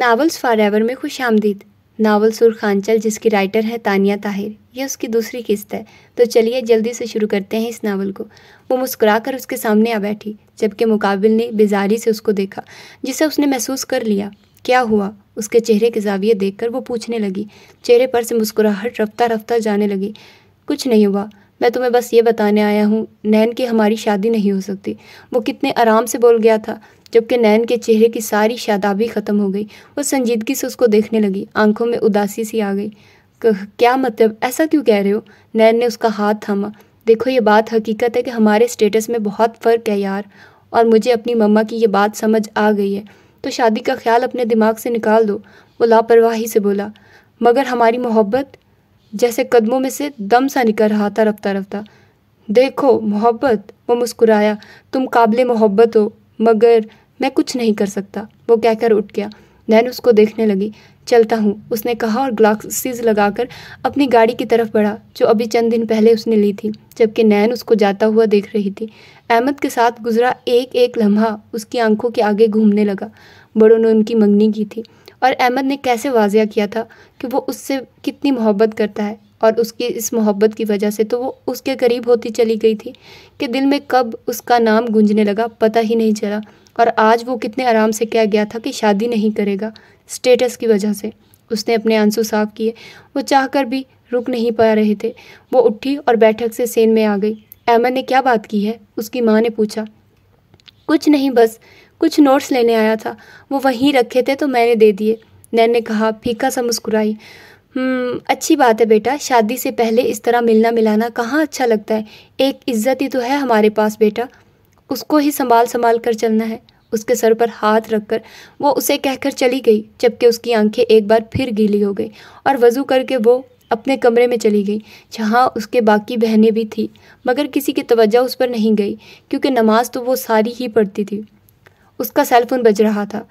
novels फार ever में खुश आमदीद नावल सुरखांचल जिसकी राइटर है तानिया ताहिर यह उसकी दूसरी किस्त है तो चलिए जल्दी से शुरू करते हैं इस नावल को वो मुस्कुरा कर उसके सामने आ बैठी जबकि मुकाबिल ने बेजारी से उसको देखा जिसे उसने महसूस कर लिया क्या हुआ उसके चेहरे के जाविये देखकर वो पूछने लगी चेहरे पर से मुस्कुराहट रफ्ता रफ्ता जाने लगी कुछ नहीं हुआ मैं तुम्हें बस ये बताने आया हूँ नैन की हमारी शादी नहीं हो सकती वो कितने आराम से बोल गया था जबकि नैन के चेहरे की सारी शादाबी ख़त्म हो गई वो संजीदगी से उसको देखने लगी आंखों में उदासी सी आ गई क्या मतलब ऐसा क्यों कह रहे हो नैन ने उसका हाथ थामा देखो ये बात हकीकत है कि हमारे स्टेटस में बहुत फ़र्क है यार और मुझे अपनी मम्मा की ये बात समझ आ गई है तो शादी का ख्याल अपने दिमाग से निकाल दो वो लापरवाही से बोला मगर हमारी मोहब्बत जैसे कदमों में से दम सा निकल रहा था रफ्ता रफ्ता देखो मोहब्बत वो मुस्कुराया तुम काबिल मोहब्बत हो मगर मैं कुछ नहीं कर सकता वो कहकर उठ गया नैन उसको देखने लगी चलता हूँ उसने कहा और ग्लासेस लगाकर अपनी गाड़ी की तरफ बढ़ा जो अभी चंद दिन पहले उसने ली थी जबकि नैन उसको जाता हुआ देख रही थी अहमद के साथ गुजरा एक एक लम्हा उसकी आंखों के आगे घूमने लगा बड़ों ने उनकी मंगनी की थी और अहमद ने कैसे वाजिया किया था कि वो उससे कितनी मोहब्बत करता है और उसकी इस मोहब्बत की वजह से तो वो उसके करीब होती चली गई थी कि दिल में कब उसका नाम गूंजने लगा पता ही नहीं चला और आज वो कितने आराम से कह गया था कि शादी नहीं करेगा स्टेटस की वजह से उसने अपने आंसू साफ किए वो चाह कर भी रुक नहीं पा रहे थे वो उठी और बैठक से सेन में आ गई अहमद ने क्या बात की है उसकी माँ ने पूछा कुछ नहीं बस कुछ नोट्स लेने आया था वो वहीं रखे थे तो मैंने दे दिए नैन ने कहा फीका सा मुस्कुराई हम्म, अच्छी बात है बेटा शादी से पहले इस तरह मिलना मिलाना कहाँ अच्छा लगता है एक इज्जत ही तो है हमारे पास बेटा उसको ही संभाल संभाल कर चलना है उसके सर पर हाथ रखकर वो उसे कहकर चली गई जबकि उसकी आंखें एक बार फिर गीली हो गई और वज़ू करके वो अपने कमरे में चली गई जहाँ उसके बाकी बहनें भी थीं मगर किसी की तवज्जो उस पर नहीं गई क्योंकि नमाज तो वो सारी ही पढ़ती थी उसका सेलफोन बज रहा था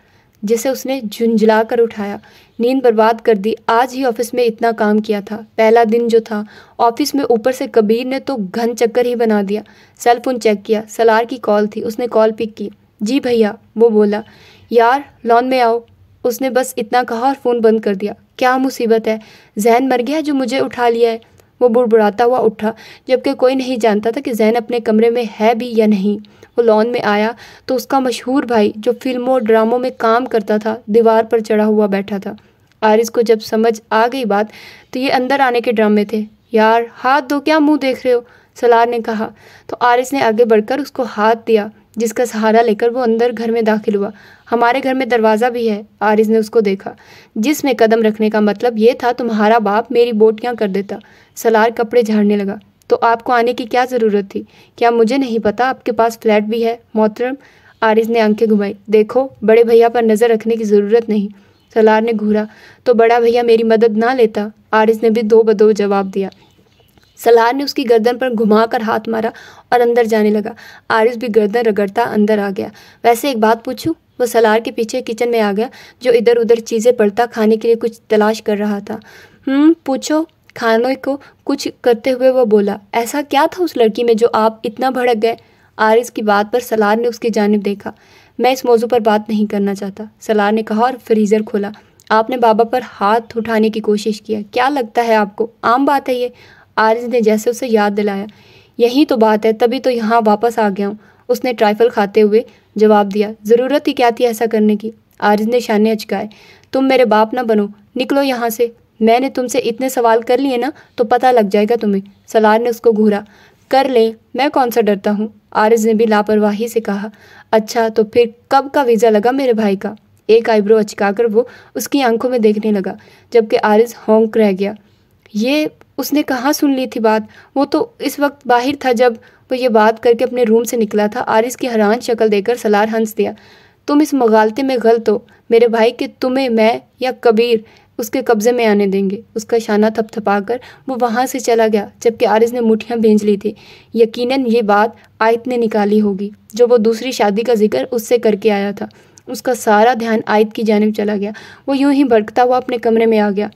जिसे उसने झुंझला कर उठाया नींद बर्बाद कर दी आज ही ऑफिस में इतना काम किया था पहला दिन जो था ऑफिस में ऊपर से कबीर ने तो घन चक्कर ही बना दिया सेल फोन चेक किया सलार की कॉल थी उसने कॉल पिक की जी भैया वो बोला यार लॉन में आओ उसने बस इतना कहा और फ़ोन बंद कर दिया क्या मुसीबत है जहन मर गया जो मुझे उठा लिया है वो बुड़बुड़ाता हुआ उठा जबकि कोई नहीं जानता था कि जहन अपने कमरे में है भी या नहीं लॉन में आया तो उसका मशहूर भाई जो फिल्मों और ड्रामों में काम करता था दीवार पर चढ़ा हुआ बैठा था आरिस को जब समझ आ गई बात तो ये अंदर आने के ड्रामे थे यार हाथ दो क्या मुंह देख रहे हो सलार ने कहा तो आरिस ने आगे बढ़कर उसको हाथ दिया जिसका सहारा लेकर वो अंदर घर में दाखिल हुआ हमारे घर में दरवाज़ा भी है आरिस ने उसको देखा जिसमें कदम रखने का मतलब ये था तुम्हारा बाप मेरी बोटियाँ कर देता सलार कपड़े झाड़ने लगा तो आपको आने की क्या ज़रूरत थी क्या मुझे नहीं पता आपके पास फ्लैट भी है मोहतरम आरिज ने आंखें घुमाई देखो बड़े भैया पर नज़र रखने की ज़रूरत नहीं सलार ने घूरा तो बड़ा भैया मेरी मदद ना लेता आरिज ने भी दो बदो जवाब दिया सलार ने उसकी गर्दन पर घुमाकर हाथ मारा और अंदर जाने लगा आरिज भी गर्दन रगड़ता अंदर आ गया वैसे एक बात पूछूं वो सलार के पीछे किचन में आ गया जो इधर उधर चीज़ें पड़ता खाने के लिए कुछ तलाश कर रहा था हम्म, पूछो खाने को कुछ करते हुए वह बोला ऐसा क्या था उस लड़की में जो आप इतना भड़क गए आरिस की बात पर सलार ने उसकी जानब देखा मैं इस मौजू पर बात नहीं करना चाहता सलार ने कहा और फ्रीज़र खोला आपने बाबा पर हाथ उठाने की कोशिश किया क्या लगता है आपको आम बात है ये आरिस ने जैसे उसे याद दिलाया यही तो बात है तभी तो यहाँ वापस आ गया हूँ उसने ट्राइफल खाते हुए जवाब दिया ज़रूरत ही क्या थी ऐसा करने की आरिज ने शान अचकाए तुम मेरे बाप ना बनो निकलो यहाँ से मैंने तुमसे इतने सवाल कर लिए ना तो पता लग जाएगा तुम्हें सलार ने उसको घूरा कर ले मैं कौन सा डरता हूँ आरज ने भी लापरवाही से कहा अच्छा तो फिर कब का वीज़ा लगा मेरे भाई का एक आईब्रो अचकाकर वो उसकी आंखों में देखने लगा जबकि आरिज होंक रह गया ये उसने कहाँ सुन ली थी बात वो तो इस वक्त बाहर था जब वो ये बात करके अपने रूम से निकला था आरिस की हैरान शक्ल देकर सलार हंस दिया तुम इस मगालते में गलत हो मेरे भाई के तुम्हें मैं या कबीर उसके कब्ज़े में आने देंगे उसका शाना थपथपा कर वो वहाँ से चला गया जबकि आरिज ने मुठियाँ भेज ली थी यकीनन ये बात आयत ने निकाली होगी जो वो दूसरी शादी का जिक्र उससे करके आया था उसका सारा ध्यान आयत की जानब चला गया वो यूं ही भड़कता हुआ अपने कमरे में आ गया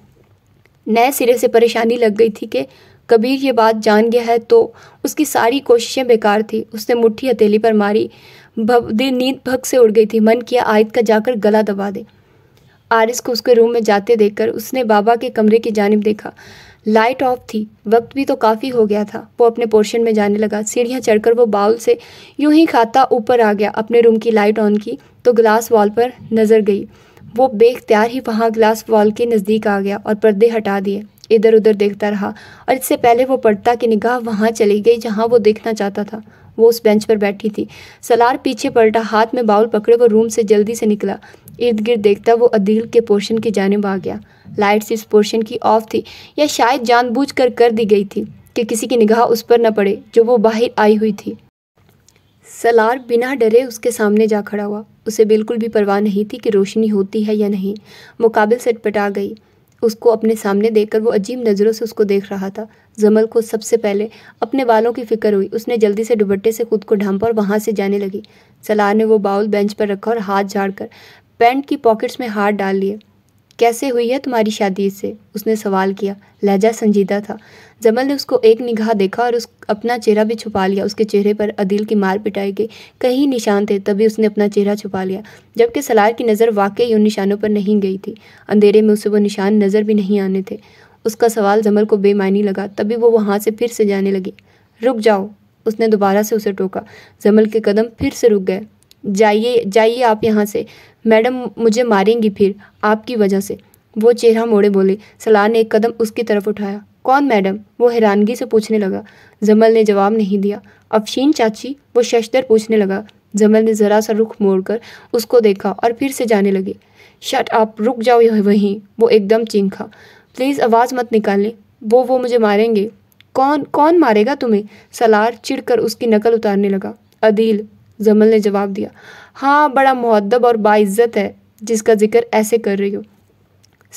नए सिरे से परेशानी लग गई थी कि कबीर ये बात जान गया है तो उसकी सारी कोशिशें बेकार थी उसने मुठ्ठी हथेली पर मारी भव नींद भग से उड़ गई थी मन किया आयत का जाकर गला दबा दे आरिस को उसके रूम में जाते देखकर उसने बाबा के कमरे की जानब देखा लाइट ऑफ थी वक्त भी तो काफ़ी हो गया था वो अपने पोर्शन में जाने लगा सीढ़ियाँ चढ़कर वो बाउल से यूं ही खाता ऊपर आ गया अपने रूम की लाइट ऑन की तो ग्लास वॉल पर नज़र गई वो बेख्तियार ही वहाँ ग्लास वॉल के नज़दीक आ गया और पर्दे हटा दिए इधर उधर देखता रहा और इससे पहले वो पढ़ता कि निगाह वहाँ चली गई जहाँ वो देखना चाहता था वो उस बेंच पर बैठी थी सलार पीछे पलटा हाथ में बाउल पकड़े वो रूम से जल्दी से निकला इर्द गिर्द देखता वो अदील के पोर्शन की जानब आ गया लाइट्स इस पोर्शन की ऑफ थी या शायद जानबूझ कर कर दी गई थी कि किसी की निगाह उस पर न पड़े जो वो बाहर आई हुई थी सलार बिना डरे उसके सामने जा खड़ा हुआ उसे बिल्कुल भी परवाह नहीं थी कि रोशनी होती है या नहीं मुकाबिल सटपटा गई उसको अपने सामने देखकर वो अजीब नज़रों से उसको देख रहा था जमल को सबसे पहले अपने बालों की फिक्र हुई उसने जल्दी से दुबट्टे से खुद को ढांपा और वहाँ से जाने लगी सलार ने वो बाउल बेंच पर रखा और हाथ झाड़कर पैंट की पॉकेट्स में हाथ डाल लिए कैसे हुई है तुम्हारी शादी इससे उसने सवाल किया लहजा संजीदा था जमल ने उसको एक निगाह देखा और उस अपना चेहरा भी छुपा लिया उसके चेहरे पर अदिल की मार पिटाई गई कहीं निशान थे तभी उसने अपना चेहरा छुपा लिया जबकि सलार की नज़र वाकई उन निशानों पर नहीं गई थी अंधेरे में उसे वो निशान नज़र भी नहीं आने थे उसका सवाल जमल को बेमानी लगा तभी वो वहाँ से फिर से जाने लगी रुक जाओ उसने दोबारा से उसे टोका जमल के कदम फिर से रुक गए जाइए जाइए आप यहाँ से मैडम मुझे मारेंगी फिर आपकी वजह से वो चेहरा मोड़े बोले सलाह ने एक कदम उसकी तरफ उठाया कौन मैडम वो हैरानगी से पूछने लगा जमल ने जवाब नहीं दिया अफशीन चाची वो शशदर पूछने लगा जमल ने ज़रा सा रुख मोड़कर उसको देखा और फिर से जाने लगे शट आप रुक जाओ वहीं वो एकदम चिंखा प्लीज़ आवाज़ मत निकालें वो वो मुझे मारेंगे कौन कौन मारेगा तुम्हें सलार चिढ़कर उसकी नकल उतारने लगा अदील जमल ने जवाब दिया हाँ बड़ा महदब और बाइज्जत है जिसका जिक्र ऐसे कर रही हो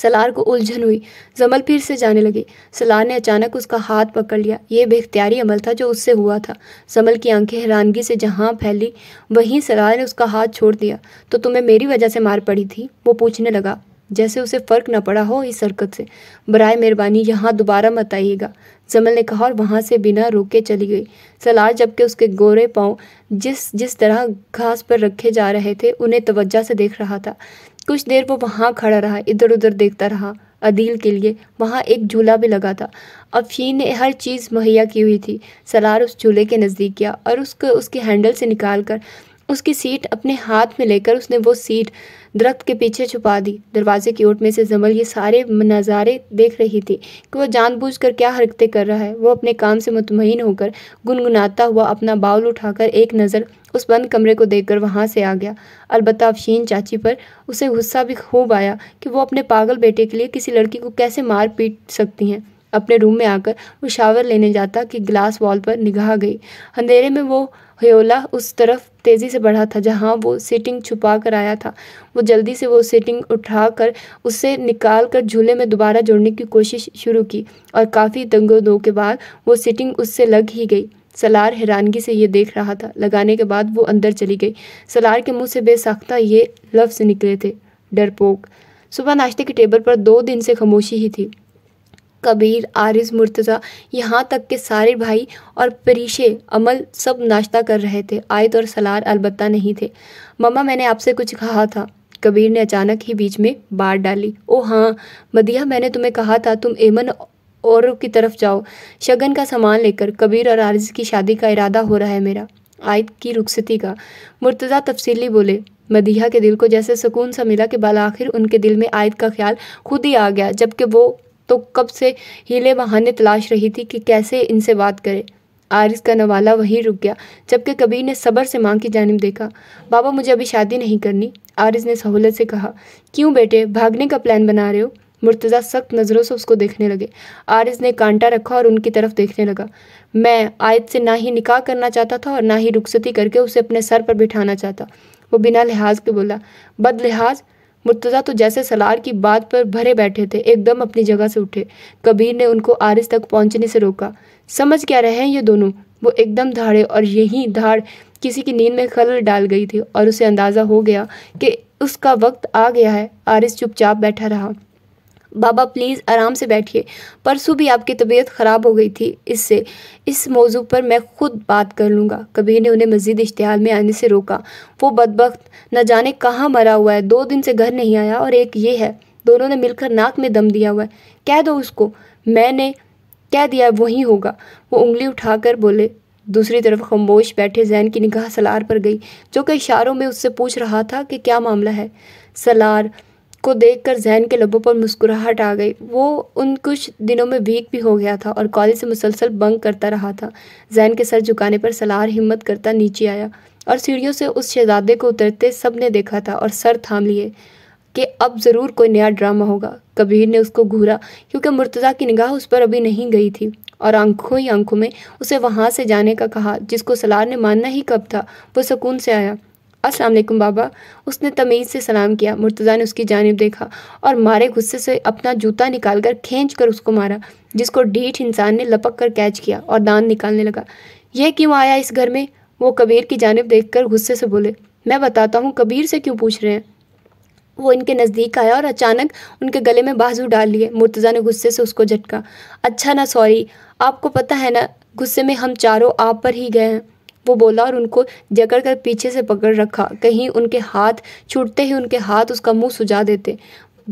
सलार को उलझन हुई जमल फिर से जाने लगी सलार ने अचानक उसका हाथ पकड़ लिया ये बेख्तियारी अमल था जो उससे हुआ था जमल की आंखें हैरानगी से जहाँ फैली वहीं सलार ने उसका हाथ छोड़ दिया तो तुम्हें मेरी वजह से मार पड़ी थी वो पूछने लगा जैसे उसे फ़र्क न पड़ा हो इस हरकत से बरए मेहरबानी यहाँ दोबारा मत आइएगा जमल ने कहा और वहाँ से बिना रुके चली गई सलार जबकि उसके गोरे पाँव जिस जिस तरह घास पर रखे जा रहे थे उन्हें तवज्जा से देख रहा था कुछ देर वो वहाँ खड़ा रहा इधर उधर देखता रहा अदील के लिए वहाँ एक झूला भी लगा था अफीन ने हर चीज़ मुहैया की हुई थी सलार उस झूले के नज़दीक गया और उसको उसके हैंडल से निकाल कर उसकी सीट अपने हाथ में लेकर उसने वो सीट दरख्त के पीछे छुपा दी दरवाजे की ओट में से जमल ये सारे नज़ारे देख रही थी कि वो कर क्या हरकतें कर रहा है वो अपने काम से मुतमिन होकर गुनगुनाता हुआ अपना बाउल उठाकर एक नज़र उस बंद कमरे को देखकर वहाँ से आ गया अलबत् अफशीन चाची पर उसे गुस्सा भी खूब आया कि वो अपने पागल बेटे के लिए किसी लड़की को कैसे मार पीट सकती हैं अपने रूम में आकर वो शावर लेने जाता कि ग्लास वॉल पर निगाह गई अंधेरे में वो हयोला उस तरफ तेज़ी से बढ़ा था जहाँ वो सीटिंग छुपा कर आया था वो जल्दी से वो सीटिंग उठा कर उसे निकाल कर झूले में दोबारा जोड़ने की कोशिश शुरू की और काफ़ी दो के बाद वो सीटिंग उससे लग ही गई सलार हैरानगी से ये देख रहा था लगाने के बाद वो अंदर चली गई सलार के मुंह से बेसाख्ता ये लफ्ज़ निकले थे डरपोक सुबह नाश्ते के टेबल पर दो दिन से खामोशी ही थी कबीर आरिज मुर्तज़ा यहाँ तक के सारे भाई और परीशे अमल सब नाश्ता कर रहे थे आयत और सलार अलबत् नहीं थे ममा मैंने आपसे कुछ कहा था कबीर ने अचानक ही बीच में बाढ़ डाली ओ हाँ मदिया मैंने तुम्हें कहा था तुम एमन और की तरफ जाओ शगन का सामान लेकर कबीर और आरिज की शादी का इरादा हो रहा है मेरा आयत की रुखसती का मुर्तज़ा तफसीली बोले मदिया के दिल को जैसे सुकून सा मिला कि बाल आखिर उनके दिल में आयत का ख्याल खुद ही आ गया जबकि वो तो कब से हीले बहाने तलाश रही थी कि कैसे इनसे बात करे आरिस का नवाला वहीं रुक गया जबकि कबीर ने सबर से माँ की जानब देखा बाबा मुझे अभी शादी नहीं करनी आरिस ने सहूलत से कहा क्यों बेटे भागने का प्लान बना रहे हो मुर्तज़ा सख्त नज़रों से उसको देखने लगे आरिस ने कांटा रखा और उनकी तरफ देखने लगा मैं आयत से ना ही निकाह करना चाहता था और ना ही रुखसती करके उसे अपने सर पर बिठाना चाहता वो बिना लिहाज के बोला बद लिहाज मुर्तज़ा तो जैसे सलार की बात पर भरे बैठे थे एकदम अपनी जगह से उठे कबीर ने उनको आरिस तक पहुंचने से रोका समझ क्या रहे हैं ये दोनों वो एकदम धाड़े और यही धाड़ किसी की नींद में खलल डाल गई थी और उसे अंदाज़ा हो गया कि उसका वक्त आ गया है आरिस चुपचाप बैठा रहा बाबा प्लीज़ आराम से बैठिए परसों भी आपकी तबीयत ख़राब हो गई थी इससे इस मौजू पर मैं खुद बात कर लूँगा कबीर ने उन्हें मज़ीद इश्तहाल में आने से रोका वो बदबक न जाने कहाँ मरा हुआ है दो दिन से घर नहीं आया और एक ये है दोनों ने मिलकर नाक में दम दिया हुआ है कह दो उसको मैंने कह दिया वही होगा वो उंगली उठाकर बोले दूसरी तरफ खामोश बैठे जैन की निगाह सलार पर गई जो कि इशारों में उससे पूछ रहा था कि क्या मामला है सलार को देखकर जहन के लबों पर मुस्कुराहट आ गई वो उन कुछ दिनों में वीक भी हो गया था और कॉलेज से मुसलसल बंक करता रहा था जहन के सर झुकाने पर सलार हिम्मत करता नीचे आया और सीढ़ियों से उस शहजादे को उतरते सब ने देखा था और सर थाम लिए कि अब ज़रूर कोई नया ड्रामा होगा कबीर ने उसको घूरा क्योंकि मुर्तज़ा की निगाह उस पर अभी नहीं गई थी और आंखों ही आंखों में उसे वहाँ से जाने का कहा जिसको सलार ने मानना ही कब था वो सुकून से आया अस्सलाम वालेकुम बाबा उसने तमीज़ से सलाम किया मुर्तज़ा ने उसकी जानब देखा और मारे गुस्से से अपना जूता निकाल कर खींच कर उसको मारा जिसको ढीठ इंसान ने लपक कर कैच किया और दान निकालने लगा यह क्यों आया इस घर में वो कबीर की जानब देख कर गुस्से से बोले मैं बताता हूँ कबीर से क्यों पूछ रहे हैं वो इनके नज़दीक आया और अचानक उनके गले में बाजू डाल लिए मुर्तज़ा ने गुस्से से उसको झटका अच्छा ना सॉरी आपको पता है ना गुस्से में हम चारों आप पर ही गए हैं वो बोला और उनको जकड़ कर पीछे से पकड़ रखा कहीं उनके हाथ छूटते ही उनके हाथ उसका मुंह सुझा देते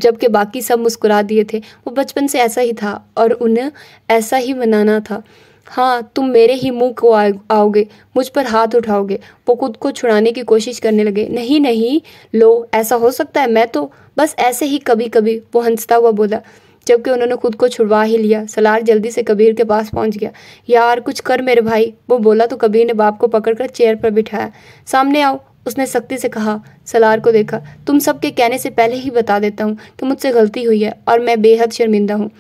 जबकि बाकी सब मुस्कुरा दिए थे वो बचपन से ऐसा ही था और उन्हें ऐसा ही मनाना था हाँ तुम मेरे ही मुंह को आओगे मुझ पर हाथ उठाओगे वो खुद को छुड़ाने की कोशिश करने लगे नहीं नहीं लो ऐसा हो सकता है मैं तो बस ऐसे ही कभी कभी वो हंसता हुआ बोला जबकि उन्होंने खुद को छुड़वा ही लिया सलार जल्दी से कबीर के पास पहुंच गया यार कुछ कर मेरे भाई वो बोला तो कबीर ने बाप को पकड़कर चेयर पर बिठाया सामने आओ उसने सख्ती से कहा सलार को देखा तुम सबके कहने से पहले ही बता देता हूँ कि मुझसे गलती हुई है और मैं बेहद शर्मिंदा हूँ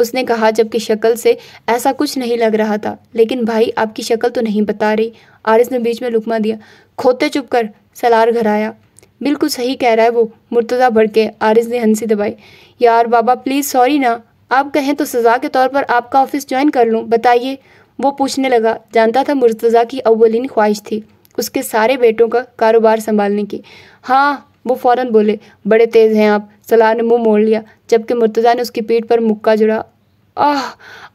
उसने कहा जबकि शक्ल से ऐसा कुछ नहीं लग रहा था लेकिन भाई आपकी शक्ल तो नहीं बता रही आरिस ने बीच में लुकमा दिया खोते चुप कर सलार घर आया बिल्कुल सही कह रहा है वो मुर्तज़ा भड़के आरिज ने हंसी दबाई यार बाबा प्लीज़ सॉरी ना आप कहें तो सज़ा के तौर पर आपका ऑफिस ज्वाइन कर लूँ बताइए वो पूछने लगा जानता था मुर्तज़ा की अवलिन ख्वाहिश थी उसके सारे बेटों का कारोबार संभालने की हाँ वो फ़ौर बोले बड़े तेज़ हैं आप सलाह ने मुँह मोड़ लिया जबकि मुर्तज़ा ने उसकी पीठ पर मुक्का जुड़ा आह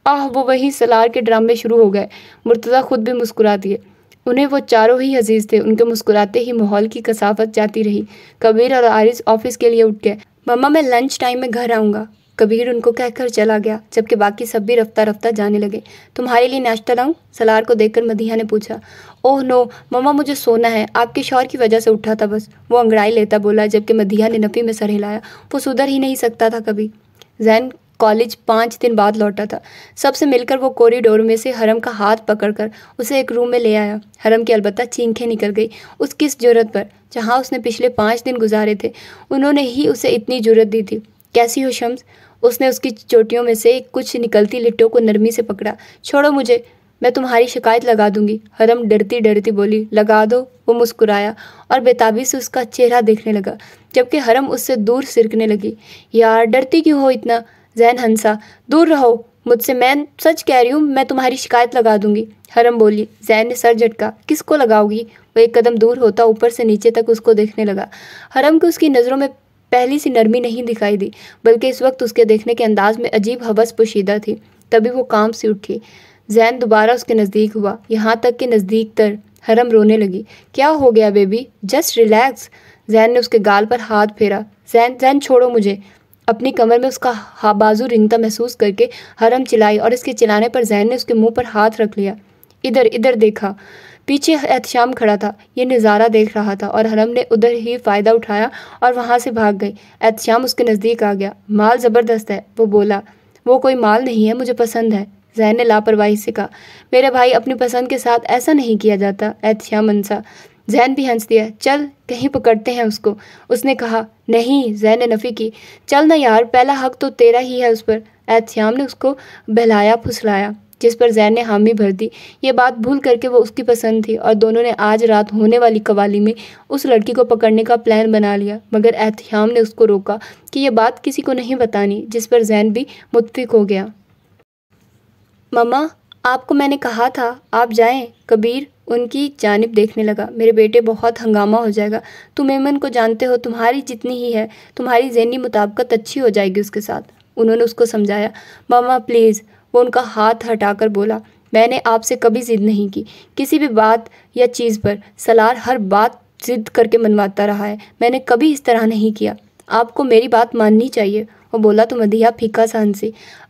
आह वो वहीं सलार के ड्रामे शुरू हो गए मुर्तज़ा खुद भी मुस्कुरा दिए उन्हें वो चारों ही अजीज़ थे उनके मुस्कुराते ही माहौल की कसावत जाती रही कबीर और आरिस ऑफिस के लिए उठ गए मम्मा मैं लंच टाइम में घर आऊँगा कबीर उनको कहकर चला गया जबकि बाकी सब भी रफ्ता रफ्ता जाने लगे तुम्हारे लिए नाश्ता लाऊं सलार को देखकर मधिया ने पूछा ओह नो मम्मा मुझे सोना है आपके शौर की वजह से उठा था बस वो अंगड़ाई लेता बोला जबकि मधिया ने नफ़ी में सर हिलाया वो सुधर ही नहीं सकता था कभी जैन कॉलेज पाँच दिन बाद लौटा था सबसे मिलकर वो कॉरिडोर में से हरम का हाथ पकड़कर उसे एक रूम में ले आया हरम की अलबत्ता चींखें निकल गई उस किस जरूरत पर जहाँ उसने पिछले पाँच दिन गुजारे थे उन्होंने ही उसे इतनी जरूरत दी थी कैसी हो शम्स उसने उसकी चोटियों में से कुछ निकलती लिट्टों को नरमी से पकड़ा छोड़ो मुझे मैं तुम्हारी शिकायत लगा दूंगी हरम डरती डरती बोली लगा दो वो मुस्कुराया और बेताबी से उसका चेहरा देखने लगा जबकि हरम उससे दूर सिरकने लगी यार डरती क्यों हो इतना जैन हंसा दूर रहो मुझसे मैं सच कह रही हूँ मैं तुम्हारी शिकायत लगा दूंगी हरम बोली जैन ने सर झटका किसको लगाओगी वह एक कदम दूर होता ऊपर से नीचे तक उसको देखने लगा हरम की उसकी नज़रों में पहली सी नरमी नहीं दिखाई दी बल्कि इस वक्त उसके देखने के अंदाज में अजीब हवस पोशीदा थी तभी वो काम से उठी जैन दोबारा उसके नज़दीक हुआ यहाँ तक कि नज़दीक तर हरम रोने लगी क्या हो गया बेबी जस्ट रिलैक्स जैन ने उसके गाल पर हाथ फेरा जैन जैन छोड़ो मुझे अपनी कमर में उसका बाजू रिंगता महसूस करके हरम चिलाई और इसके चिलाने पर जहन ने उसके मुंह पर हाथ रख लिया इधर इधर देखा पीछे एहतशाम खड़ा था ये नज़ारा देख रहा था और हरम ने उधर ही फ़ायदा उठाया और वहाँ से भाग गई एहतशाम उसके नज़दीक आ गया माल ज़बरदस्त है वो बोला वो कोई माल नहीं है मुझे पसंद है जहन ने लापरवाही से कहा मेरे भाई अपनी पसंद के साथ ऐसा नहीं किया जाता एहतशाम अंसा जैन भी हंस दिया चल कहीं पकड़ते हैं उसको उसने कहा नहीं जैन ने नफ़ी की चल ना यार पहला हक तो तेरा ही है उस पर एहत्याम ने उसको बहलाया फुसलाया जिस पर जैन ने हामी भर दी ये बात भूल करके वो उसकी पसंद थी और दोनों ने आज रात होने वाली कवाली में उस लड़की को पकड़ने का प्लान बना लिया मगर एहतियाम ने उसको रोका कि यह बात किसी को नहीं बतानी जिस पर जैन भी मुतफिक हो गया ममा आपको मैंने कहा था आप जाएं कबीर उनकी जानब देखने लगा मेरे बेटे बहुत हंगामा हो जाएगा तुम ऐमन को जानते हो तुम्हारी जितनी ही है तुम्हारी जहनी मुताबकत अच्छी हो जाएगी उसके साथ उन्होंने उसको समझाया मामा प्लीज़ वो उनका हाथ हटाकर बोला मैंने आपसे कभी ज़िद नहीं की किसी भी बात या चीज़ पर सलार हर बात ज़िद करके मनवाता रहा है मैंने कभी इस तरह नहीं किया आपको मेरी बात माननी चाहिए और बोला तो अधिया फीका सा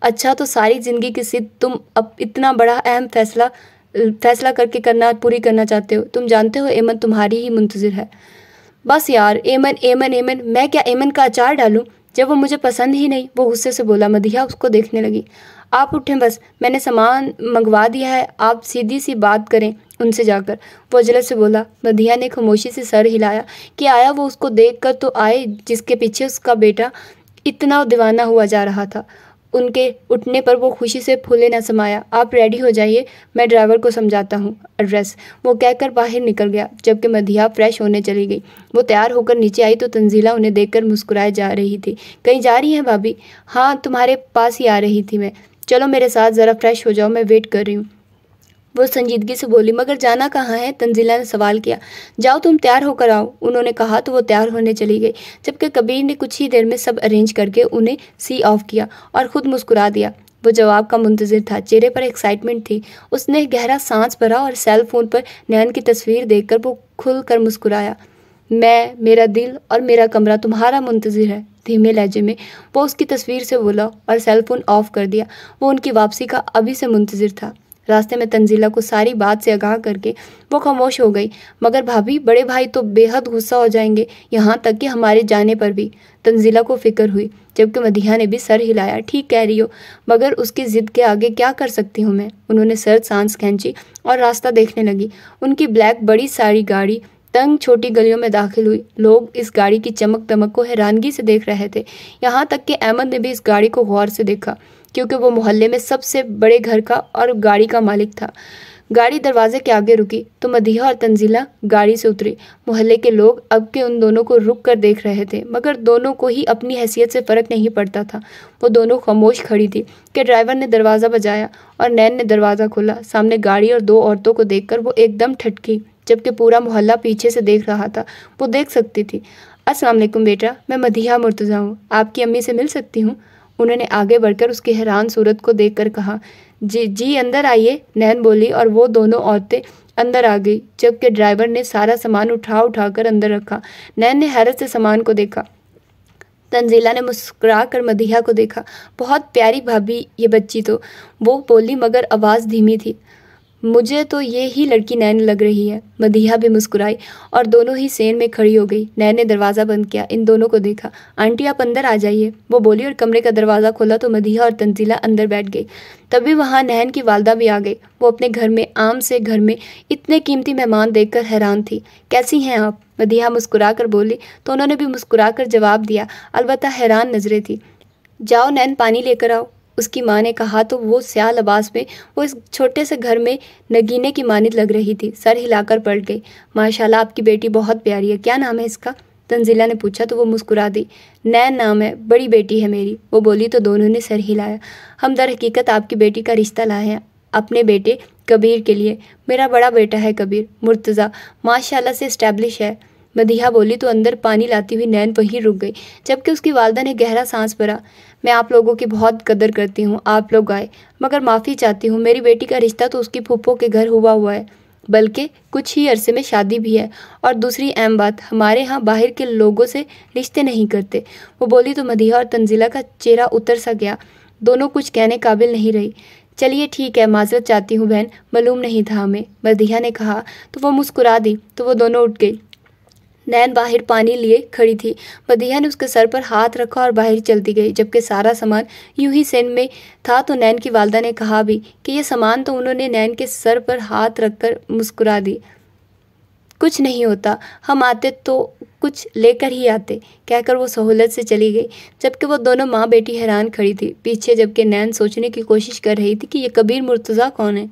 अच्छा तो सारी ज़िंदगी की सिद्ध तुम अब इतना बड़ा अहम फैसला फैसला करके करना पूरी करना चाहते हो तुम जानते हो एमन तुम्हारी ही मुंतज़र है बस यार एमन एमन एमन मैं क्या एमन का अचार डालूँ जब वो मुझे पसंद ही नहीं वो गुस्से से बोला मदिया उसको देखने लगी आप उठें बस मैंने सामान मंगवा दिया है आप सीधी सी बात करें उनसे जाकर वो अजलत से बोला मदिया ने खामोशी से सर हिलाया कि आया वो उसको देख कर तो आए जिसके पीछे उसका बेटा इतना दीवाना हुआ जा रहा था उनके उठने पर वो खुशी से फूले न समाया आप रेडी हो जाइए मैं ड्राइवर को समझाता हूँ एड्रेस वो कहकर बाहर निकल गया जबकि मधिया फ्रेश होने चली गई वो तैयार होकर नीचे आई तो तंजीला उन्हें देखकर मुस्कुराए जा रही थी कहीं जा रही हैं भाभी हाँ तुम्हारे पास ही आ रही थी मैं चलो मेरे साथ ज़रा फ्रेश हो जाओ मैं वेट कर रही हूँ वो संजीदगी से बोली मगर जाना कहाँ है तंजिला ने सवाल किया जाओ तुम तैयार होकर आओ उन्होंने कहा तो वो तैयार होने चली गई जबकि कबीर ने कुछ ही देर में सब अरेंज करके उन्हें सी ऑफ किया और ख़ुद मुस्कुरा दिया वो जवाब का मुंतजर था चेहरे पर एक्साइटमेंट थी उसने गहरा सांस भरा और सेल फोन पर नैन की तस्वीर देखकर वो खुल कर मुस्कुराया मैं मेरा दिल और मेरा कमरा तुम्हारा मुंतजर है धीमे लहजे में वो उसकी तस्वीर से बोला और सेल फोन ऑफ कर दिया वो उनकी वापसी का अभी से मुंतजर था रास्ते में तंजीला को सारी बात से आगाह करके वो खामोश हो गई मगर भाभी बड़े भाई तो बेहद गुस्सा हो जाएंगे यहाँ तक कि हमारे जाने पर भी तंजीला को फिक्र हुई जबकि मदिया ने भी सर हिलाया ठीक कह रही हो मगर उसकी ज़िद के आगे क्या कर सकती हूँ मैं उन्होंने सर सांस खींची और रास्ता देखने लगी उनकी ब्लैक बड़ी सारी गाड़ी तंग छोटी गलियों में दाखिल हुई लोग इस गाड़ी की चमक दमक को हैरानगी से देख रहे थे यहाँ तक कि अहमद ने भी इस गाड़ी को गौर से देखा क्योंकि वो मोहल्ले में सबसे बड़े घर का और गाड़ी का मालिक था गाड़ी दरवाजे के आगे रुकी तो मदीहा और तंजीला गाड़ी से उतरी मोहल्ले के लोग अब के उन दोनों को रुक कर देख रहे थे मगर दोनों को ही अपनी हैसियत से फ़र्क नहीं पड़ता था वो दोनों खामोश खड़ी थी कि ड्राइवर ने दरवाज़ा बजाया और नैन ने दरवाज़ा खोला सामने गाड़ी और दो औरतों को देख वो एकदम ठटकी जबकि पूरा मोहल्ला पीछे से देख रहा था वो देख सकती थी असलकुम बेटा मैं मदीहा मुर्तज़ा हूँ आपकी अम्मी से मिल सकती हूँ उन्होंने आगे बढ़कर उसकी हैरान सूरत को देख कहा जी जी अंदर आइए नैन बोली और वो दोनों औरतें अंदर आ गई जबकि ड्राइवर ने सारा सामान उठा उठाकर अंदर रखा नैन ने हैरत से सामान को देखा तंजीला ने मुस्कुरा कर मदिया को देखा बहुत प्यारी भाभी ये बच्ची तो वो बोली मगर आवाज़ धीमी थी मुझे तो ये ही लड़की नैन लग रही है मदीहा भी मुस्कुराई और दोनों ही सेन में खड़ी हो गई नैन ने दरवाज़ा बंद किया इन दोनों को देखा आंटी आप अंदर आ जाइए वो बोली और कमरे का दरवाज़ा खोला तो मदीहा और तंजीला अंदर बैठ गई तभी वहाँ नैन की वालदा भी आ गई वो अपने घर में आम से घर में इतने कीमती मेहमान देख हैरान थी कैसी हैं आप मदीहा मुस्कुरा कर बोली तो उन्होंने भी मुस्कुरा कर जवाब दिया अलबत्त हैरान नजरें थी जाओ नैन पानी लेकर आओ उसकी माँ ने कहा तो वो स्याह लबास में वो इस छोटे से घर में नगीने की मानित लग रही थी सर हिलाकर पलट गई माशाल्लाह आपकी बेटी बहुत प्यारी है क्या नाम है इसका तंजिला ने पूछा तो वो मुस्कुरा दी नैन नाम है बड़ी बेटी है मेरी वो बोली तो दोनों ने सर हिलाया हम दर हकीकत आपकी बेटी का रिश्ता लाए हैं अपने बेटे कबीर के लिए मेरा बड़ा बेटा है कबीर मुर्तज़ा माशाल्लाह से इस्टेब्लिश है मदीहा बोली तो अंदर पानी लाती हुई नैन वहीं रुक गई जबकि उसकी वालदा ने गहरा सांस भरा मैं आप लोगों की बहुत कदर करती हूँ आप लोग आए मगर माफ़ी चाहती हूँ मेरी बेटी का रिश्ता तो उसकी फूफो के घर हुआ हुआ है बल्कि कुछ ही अरसे में शादी भी है और दूसरी अहम बात हमारे यहाँ बाहर के लोगों से रिश्ते नहीं करते वो बोली तो मदीहा और तंजिला का चेहरा उतर सा गया दोनों कुछ कहने काबिल नहीं रही चलिए ठीक है माजरत चाहती हूँ बहन मालूम नहीं था हमें मदीहा ने कहा तो वो मुस्कुरा दी तो वो दोनों उठ गई नैन बाहर पानी लिए खड़ी थी बदिया ने उसके सर पर हाथ रखा और बाहर चलती गई जबकि सारा सामान यूं ही सेंध में था तो नैन की वालदा ने कहा भी कि यह सामान तो उन्होंने नैन के सर पर हाथ रखकर मुस्कुरा दी कुछ नहीं होता हम आते तो कुछ लेकर ही आते कहकर वो सहूलत से चली गई जबकि वो दोनों माँ बेटी हैरान खड़ी थी पीछे जबकि नैन सोचने की कोशिश कर रही थी कि ये कबीर मुर्तज़ा कौन है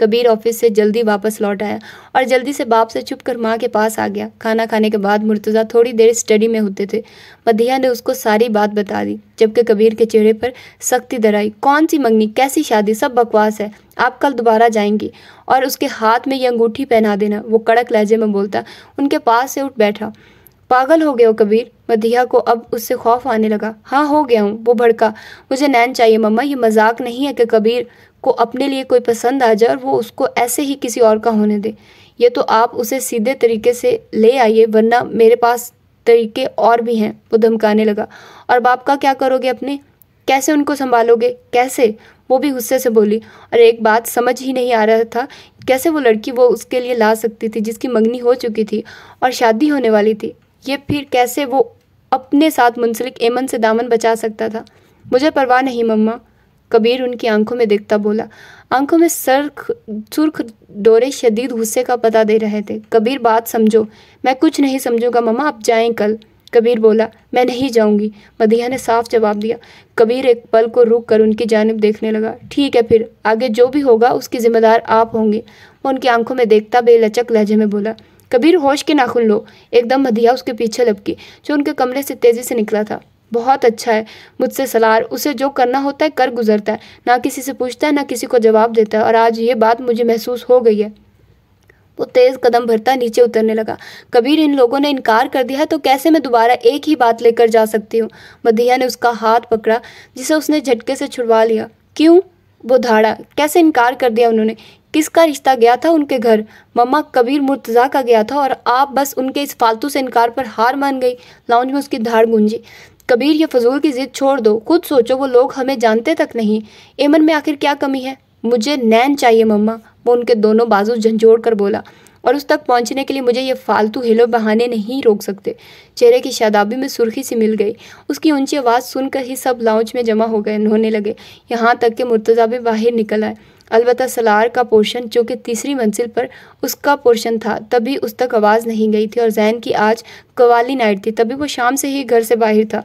कबीर ऑफिस से जल्दी वापस लौट आया और जल्दी से बाप से छुप कर माँ के पास आ गया खाना खाने के बाद मुर्तज़ा थोड़ी देर स्टडी में होते थे मधिया ने उसको सारी बात बता दी जबकि कबीर के चेहरे पर सख्ती दराई कौन सी मंगनी कैसी शादी सब बकवास है आप कल दोबारा जाएंगी और उसके हाथ में ये अंगूठी पहना देना वो कड़क लहजे में बोलता उनके पास से उठ बैठा पागल हो गया हो कबीर मधिया को अब उससे खौफ आने लगा हाँ हो गया हूँ वो भड़का मुझे नैन चाहिए मम्मा ये मजाक नहीं है कि कबीर को अपने लिए कोई पसंद आ जाए और वो उसको ऐसे ही किसी और का होने दे ये तो आप उसे सीधे तरीके से ले आइए वरना मेरे पास तरीके और भी हैं वो धमकाने लगा और बाप का क्या करोगे अपने कैसे उनको संभालोगे कैसे वो भी गुस्से से बोली और एक बात समझ ही नहीं आ रहा था कैसे वो लड़की वो उसके लिए ला सकती थी जिसकी मंगनी हो चुकी थी और शादी होने वाली थी ये फिर कैसे वो अपने साथ मुंसलिक एमन से दामन बचा सकता था मुझे परवाह नहीं मम्मा कबीर उनकी आंखों में देखता बोला आंखों में सर्ख सुर्ख डोरे शदीद गुस्से का पता दे रहे थे कबीर बात समझो मैं कुछ नहीं समझूंगा ममा आप जाएं कल कबीर बोला मैं नहीं जाऊंगी मदिया ने साफ जवाब दिया कबीर एक पल को रुक कर उनकी जानब देखने लगा ठीक है फिर आगे जो भी होगा उसकी जिम्मेदार आप होंगे वो उनकी आंखों में देखता बेलचक लहजे में बोला कबीर होश के नाखुन लो एकदम मदिया उसके पीछे लपकी जो उनके कमरे से तेज़ी से निकला था बहुत अच्छा है मुझसे सलार उसे जो करना होता है कर गुजरता है ना किसी से पूछता है ना किसी को जवाब देता है और आज ये बात मुझे महसूस हो गई है वो तेज़ कदम भरता नीचे उतरने लगा कबीर इन लोगों ने इनकार कर दिया है तो कैसे मैं दोबारा एक ही बात लेकर जा सकती हूँ मदिया ने उसका हाथ पकड़ा जिसे उसने झटके से छुड़वा लिया क्यों वो धाड़ा कैसे इनकार कर दिया उन्होंने किसका रिश्ता गया था उनके घर मम्मा कबीर मुर्तज़ा का गया था और आप बस उनके इस फालतू से इनकार पर हार मान गई लाउंज में उसकी धाड़ गूंजी कबीर ये फजूल की जिद छोड़ दो खुद सोचो वो लोग हमें जानते तक नहीं एमन में आखिर क्या कमी है मुझे नैन चाहिए मम्मा वो उनके दोनों बाजू झंझोड़ कर बोला और उस तक पहुंचने के लिए मुझे ये फालतू हिलो बहाने नहीं रोक सकते चेहरे की शादाबी में सुर्खी सी मिल गई उसकी ऊंची आवाज़ सुनकर ही सब लाउंज में जमा हो गए रोने लगे यहाँ तक कि मुर्तज़ा भी बाहर निकल आए अलबत् सलार का पोर्शन जो कि तीसरी मंजिल पर उसका पोर्शन था तभी उस तक आवाज़ नहीं गई थी और जैन की आज कवाली नाइट थी तभी वो शाम से ही घर से बाहर था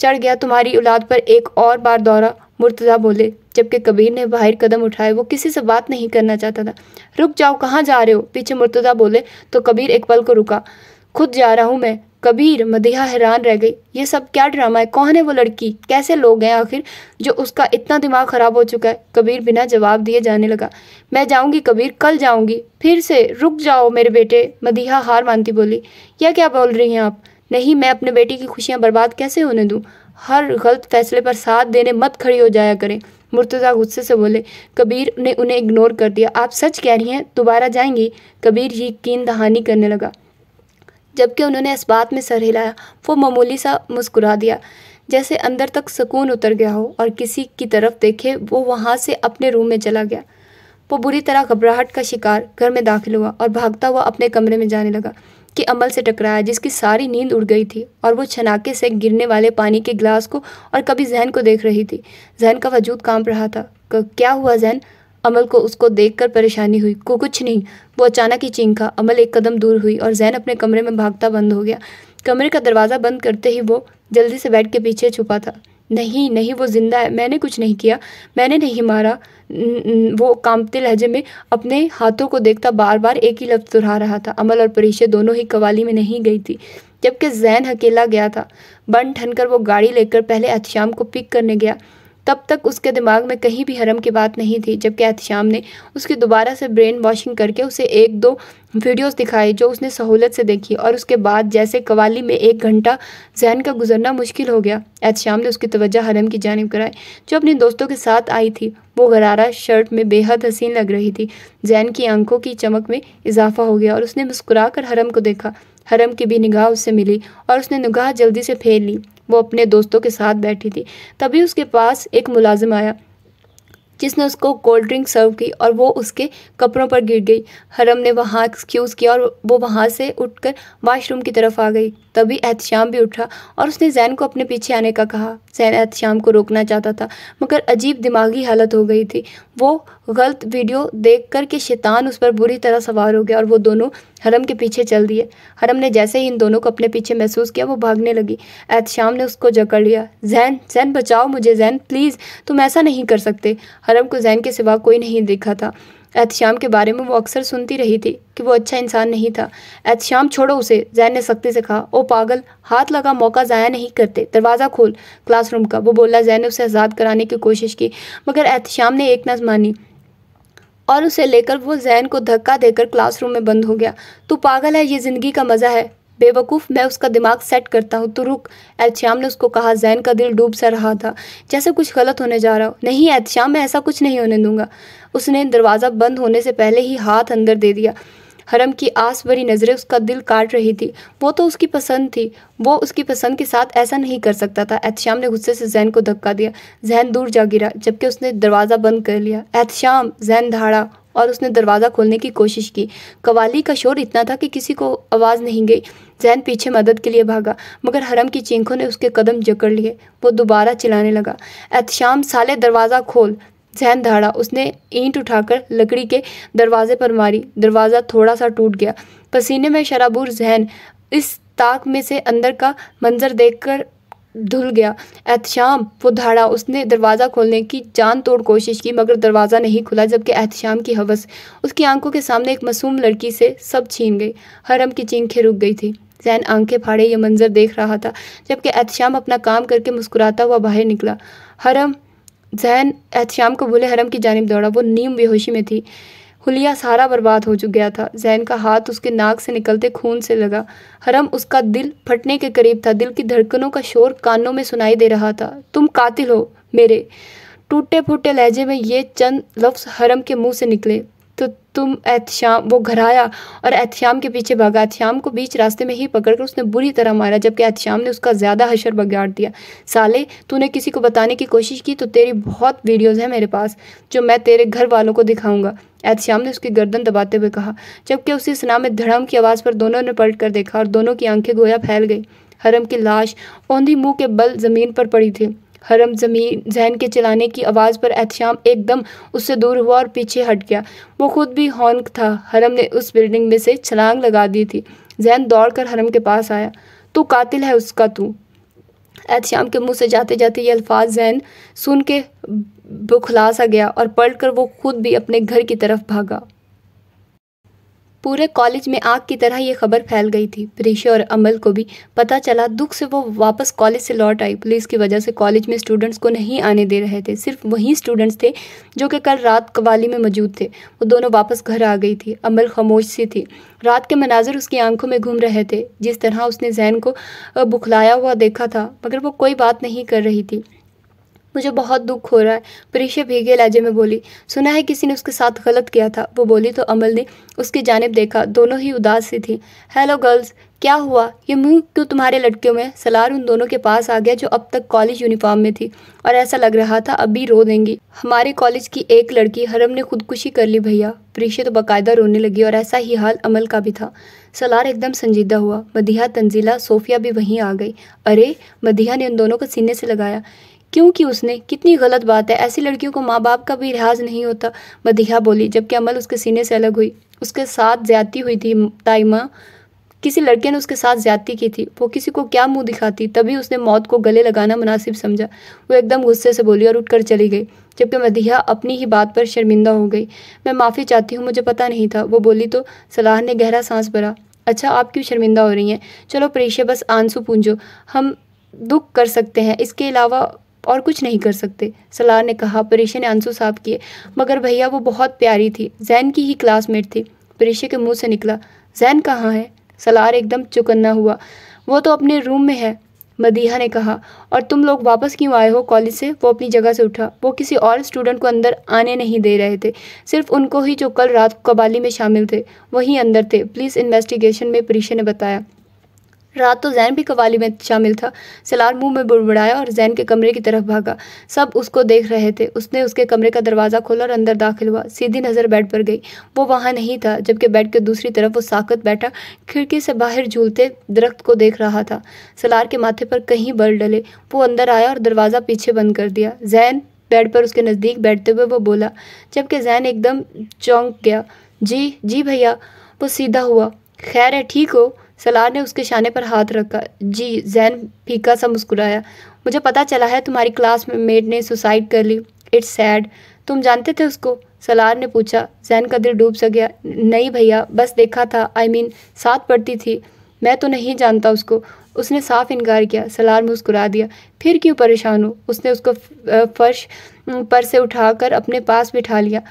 चढ़ गया तुम्हारी औलाद पर एक और बार दौरा मुर्तज़ा बोले जबकि कबीर ने बाहर कदम उठाए वो किसी से बात नहीं करना चाहता था रुक जाओ कहाँ जा रहे हो पीछे मुर्तज़ा बोले तो कबीर एक पल को रुका खुद जा रहा हूँ मैं कबीर मदिहा हैरान रह गई ये सब क्या ड्रामा है कौन है वो लड़की कैसे लोग हैं आखिर जो उसका इतना दिमाग ख़राब हो चुका है कबीर बिना जवाब दिए जाने लगा मैं जाऊंगी कबीर कल जाऊंगी फिर से रुक जाओ मेरे बेटे मदिहा हार मानती बोली यह क्या बोल रही हैं आप नहीं मैं अपने बेटे की खुशियाँ बर्बाद कैसे होने दूँ हर गलत फैसले पर साथ देने मत खड़ी हो जाया करें मुर्तज़ा गुस्से से बोले कबीर ने उन्हें इग्नोर कर दिया आप सच कह रही हैं दोबारा जाएंगी कबीर यकीन दहानी करने लगा जबकि उन्होंने इस बात में सर हिलाया वो मामूली सा मुस्कुरा दिया जैसे अंदर तक सुकून उतर गया हो और किसी की तरफ देखे वो वहाँ से अपने रूम में चला गया वो बुरी तरह घबराहट का शिकार घर में दाखिल हुआ और भागता हुआ अपने कमरे में जाने लगा कि अमल से टकराया जिसकी सारी नींद उड़ गई थी और वो छनाके से गिरने वाले पानी के गिलास को और कभी जहन को देख रही थी जहन का वजूद काँप रहा था क्या हुआ जहन अमल को उसको देखकर परेशानी हुई को कुछ नहीं वो अचानक ही चींका अमल एक कदम दूर हुई और जैन अपने कमरे में भागता बंद हो गया कमरे का दरवाज़ा बंद करते ही वो जल्दी से बेड के पीछे छुपा था नहीं नहीं वो जिंदा है मैंने कुछ नहीं किया मैंने नहीं मारा वो कांपते लहजे में अपने हाथों को देखता बार बार एक ही लफ्ज़ दोहरा रहा था अमल और परीक्षे दोनों ही कवाली में नहीं गई थी जबकि जैन अकेला गया था बन ठनकर कर वो गाड़ी लेकर पहले अतशाम को पिक करने गया तब तक उसके दिमाग में कहीं भी हरम की बात नहीं थी जबकि एहतशाम ने उसकी दोबारा से ब्रेन वॉशिंग करके उसे एक दो वीडियोस दिखाई जो उसने सहूलत से देखी और उसके बाद जैसे कवाली में एक घंटा जहन का गुजरना मुश्किल हो गया एहतशाम ने उसकी तवज्जा हरम की जानब कराई जो अपने दोस्तों के साथ आई थी वो गरारा शर्ट में बेहद हसीन लग रही थी जैन की आंखों की चमक में इजाफा हो गया और उसने मुस्कुरा कर हरम को देखा हरम की भी निगाह उससे मिली और उसने निगाह जल्दी से फेर ली वो अपने दोस्तों के साथ बैठी थी तभी उसके पास एक मुलाजिम आया जिसने उसको कोल्ड ड्रिंक सर्व की और वो उसके कपड़ों पर गिर गई हरम ने वहाँ एक्सक्यूज़ किया और वो वहाँ से उठकर वाशरूम की तरफ आ गई तभी एहतशाम भी उठा और उसने जैन को अपने पीछे आने का कहा जैन एहतशाम को रोकना चाहता था मगर अजीब दिमागी हालत हो गई थी वो गलत वीडियो देख कर के शैतान उस पर बुरी तरह सवार हो गया और वो दोनों हरम के पीछे चल दिए हरम ने जैसे ही इन दोनों को अपने पीछे महसूस किया वो भागने लगी एहतशाम ने उसको जकड़ लिया जैन जैन बचाओ मुझे जैन प्लीज़ तुम ऐसा नहीं कर सकते हरम को जैन के सिवा कोई नहीं देखा था शाम के बारे में वो अक्सर सुनती रही थी कि वो अच्छा इंसान नहीं था शाम छोड़ो उसे जैन ने सख्ती से कहा ओ पागल हाथ लगा मौका ज़ाया नहीं करते दरवाज़ा खोल क्लासरूम का वो बोला जैन ने उसे आज़ाद कराने की कोशिश की मगर शाम ने एक नज़ मानी और उसे लेकर वो जैन को धक्का देकर क्लासरूम में बंद हो गया तू पागल है ये ज़िंदगी का मज़ा है बेवकूफ़ मैं उसका दिमाग सेट करता हूँ तो रुक एहतश्याम ने उसको कहा जैन का दिल डूब सा रहा था जैसे कुछ गलत होने जा रहा हो नहीं एहतश्याम मैं ऐसा कुछ नहीं होने दूंगा उसने दरवाज़ा बंद होने से पहले ही हाथ अंदर दे दिया हरम की आस भरी नज़रें उसका दिल काट रही थी वो तो उसकी पसंद थी वो उसकी पसंद के साथ ऐसा नहीं कर सकता था एहतशाम ने गुस्से से जहन को धक्का दिया जहन दूर जा गिरा जबकि उसने दरवाज़ा बंद कर लिया एहतशाम जहन धाड़ा और उसने दरवाज़ा खोलने की कोशिश की कवाली का शोर इतना था कि किसी को आवाज़ नहीं गई जैन पीछे मदद के लिए भागा मगर हरम की चीखों ने उसके कदम जकड़ लिए वो दोबारा चिल्लाने लगा एहतशाम साले दरवाज़ा खोल सहन धाड़ा उसने ईंट उठाकर लकड़ी के दरवाजे पर मारी दरवाज़ा थोड़ा सा टूट गया पसीने में शराबूर जहन इस ताक में से अंदर का मंजर देखकर धुल गया एहतशाम वो धाड़ा उसने दरवाज़ा खोलने की जान तोड़ कोशिश की मगर दरवाज़ा नहीं खुला जबकि एहतशाम की हवस उसकी आंखों के सामने एक मासूम लड़की से सब छीन गई हरम की चीखें रुक गई थी जैन आंखें फाड़े यह मंजर देख रहा था जबकि एहतशाम अपना काम करके मुस्कुराता हुआ बाहर निकला हरम जैन को कबूल हरम की जानब दौड़ा वो नीम बेहोशी में थी हुलिया सारा बर्बाद हो चुक गया था जैन का हाथ उसके नाक से निकलते खून से लगा हरम उसका दिल फटने के करीब था दिल की धड़कनों का शोर कानों में सुनाई दे रहा था तुम कातिल हो मेरे टूटे फूटे लहजे में ये चंद लफ्ज़ हरम के मुंह से निकले तुम एहतशाम वो घर आया और एहतशाम के पीछे भागा एहतशाम को बीच रास्ते में ही पकड़कर उसने बुरी तरह मारा जबकि एहतशाम ने उसका ज़्यादा हशर बगाड़ दिया साले तूने किसी को बताने की कोशिश की तो तेरी बहुत वीडियोज़ हैं मेरे पास जो मैं तेरे घर वालों को दिखाऊँगा एहतश्याम ने उसकी गर्दन दबाते हुए कहा जबकि उसी सना में धड़म की आवाज़ पर दोनों ने पलट कर देखा और दोनों की आंखें गोया फैल गई हरम की लाश औंधी मुंह के बल ज़मीन पर पड़ी थी हरम ज़मीन जहन के चलाने की आवाज़ पर एहतियाम एकदम उससे दूर हुआ और पीछे हट गया वो खुद भी हॉन्क था हरम ने उस बिल्डिंग में से छलांग लगा दी थी जहन दौड़कर हरम के पास आया तू कातिल है उसका तू एहतियाम के मुंह से जाते जाते ये अल्फाज जहन सुन के बुखला सा गया और पलट कर वो खुद भी अपने घर की तरफ भागा पूरे कॉलेज में आग की तरह ये खबर फैल गई थी प्रीशा और अमल को भी पता चला दुख से वो वापस कॉलेज से लौट आई पुलिस की वजह से कॉलेज में स्टूडेंट्स को नहीं आने दे रहे थे सिर्फ वही स्टूडेंट्स थे जो कि कल रात कवाली में मौजूद थे वो दोनों वापस घर आ गई थी अमल खामोश सी थी रात के मनाजर उसकी आंखों में घूम रहे थे जिस तरह उसने जहन को बुखलाया हुआ देखा था मगर वो कोई बात नहीं कर रही थी मुझे बहुत दुख हो रहा है परीक्षा भीगे लहजे में बोली सुना है किसी ने उसके साथ गलत किया था वो बोली तो अमल ने उसकी जानब देखा दोनों ही उदास सी थी हेलो गर्ल्स क्या हुआ ये मुंह क्यों तुम्हारे लड़कियों में सलार उन दोनों के पास आ गया जो अब तक कॉलेज यूनिफॉर्म में थी और ऐसा लग रहा था अभी रो देंगी हमारे कॉलेज की एक लड़की हरम ने खुदकुशी कर ली भैया परीक्षा तो बाकायदा रोने लगी और ऐसा ही हाल अमल का भी था सलार एकदम संजीदा हुआ मदिया तंजीला सोफिया भी वहीं आ गई अरे मदिया ने उन दोनों को सीने से लगाया क्योंकि उसने कितनी गलत बात है ऐसी लड़कियों को माँ बाप का भी लिहाज नहीं होता मदिहा बोली जबकि अमल उसके सीने से अलग हुई उसके साथ ज्यादती हुई थी माँ किसी लड़के ने उसके साथ ज्यादती की थी वो किसी को क्या मुंह दिखाती तभी उसने मौत को गले लगाना मुनासिब समझा वो एकदम गुस्से से बोली और उठकर चली गई जबकि मदिहा अपनी ही बात पर शर्मिंदा हो गई मैं माफ़ी चाहती हूँ मुझे पता नहीं था वो बोली तो सलाह ने गहरा सांस भरा अच्छा आप क्यों शर्मिंदा हो रही हैं चलो परेशे बस आंसू पूंजो हम दुख कर सकते हैं इसके अलावा और कुछ नहीं कर सकते सलार ने कहा परेशा ने आंसू साफ किए मगर भैया वो बहुत प्यारी थी जैन की ही क्लासमेट थी परेशा के मुंह से निकला जैन कहाँ है सलार एकदम चुकन्ना हुआ वो तो अपने रूम में है मदीहा ने कहा और तुम लोग वापस क्यों आए हो कॉलेज से वो अपनी जगह से उठा वो किसी और स्टूडेंट को अंदर आने नहीं दे रहे थे सिर्फ उनको ही जो कल रात कबाली में शामिल थे वही अंदर थे पुलिस इन्वेस्टिगेशन में परीशा ने बताया रात तो जैन भी कवाली में शामिल था सलार मुंह में बुड़बुड़ाया और जैन के कमरे की तरफ भागा सब उसको देख रहे थे उसने उसके कमरे का दरवाज़ा खोला और अंदर दाखिल हुआ सीधी नज़र बेड पर गई वो वहाँ नहीं था जबकि बेड के दूसरी तरफ वो साकत बैठा खिड़की से बाहर झूलते दरख्त को देख रहा था सलार के माथे पर कहीं बल डले वो अंदर आया और दरवाज़ा पीछे बंद कर दिया जैन बेड पर उसके नज़दीक बैठते हुए वो बोला जबकि जैन एकदम चौंक गया जी जी भैया वो सीधा हुआ खैर है ठीक हो सलार ने उसके शाने पर हाथ रखा जी जैन फीका सा मुस्कुराया मुझे पता चला है तुम्हारी क्लास में मेड ने सुसाइड कर ली इट्स सैड तुम जानते थे उसको सलार ने पूछा जैन का दिल डूब सा गया नहीं भैया बस देखा था आई I मीन mean, साथ पढ़ती थी मैं तो नहीं जानता उसको उसने साफ इनकार किया सलार मुस्कुरा दिया फिर क्यों परेशान हो उसने उसको फर्श पर से उठाकर अपने पास बिठा लिया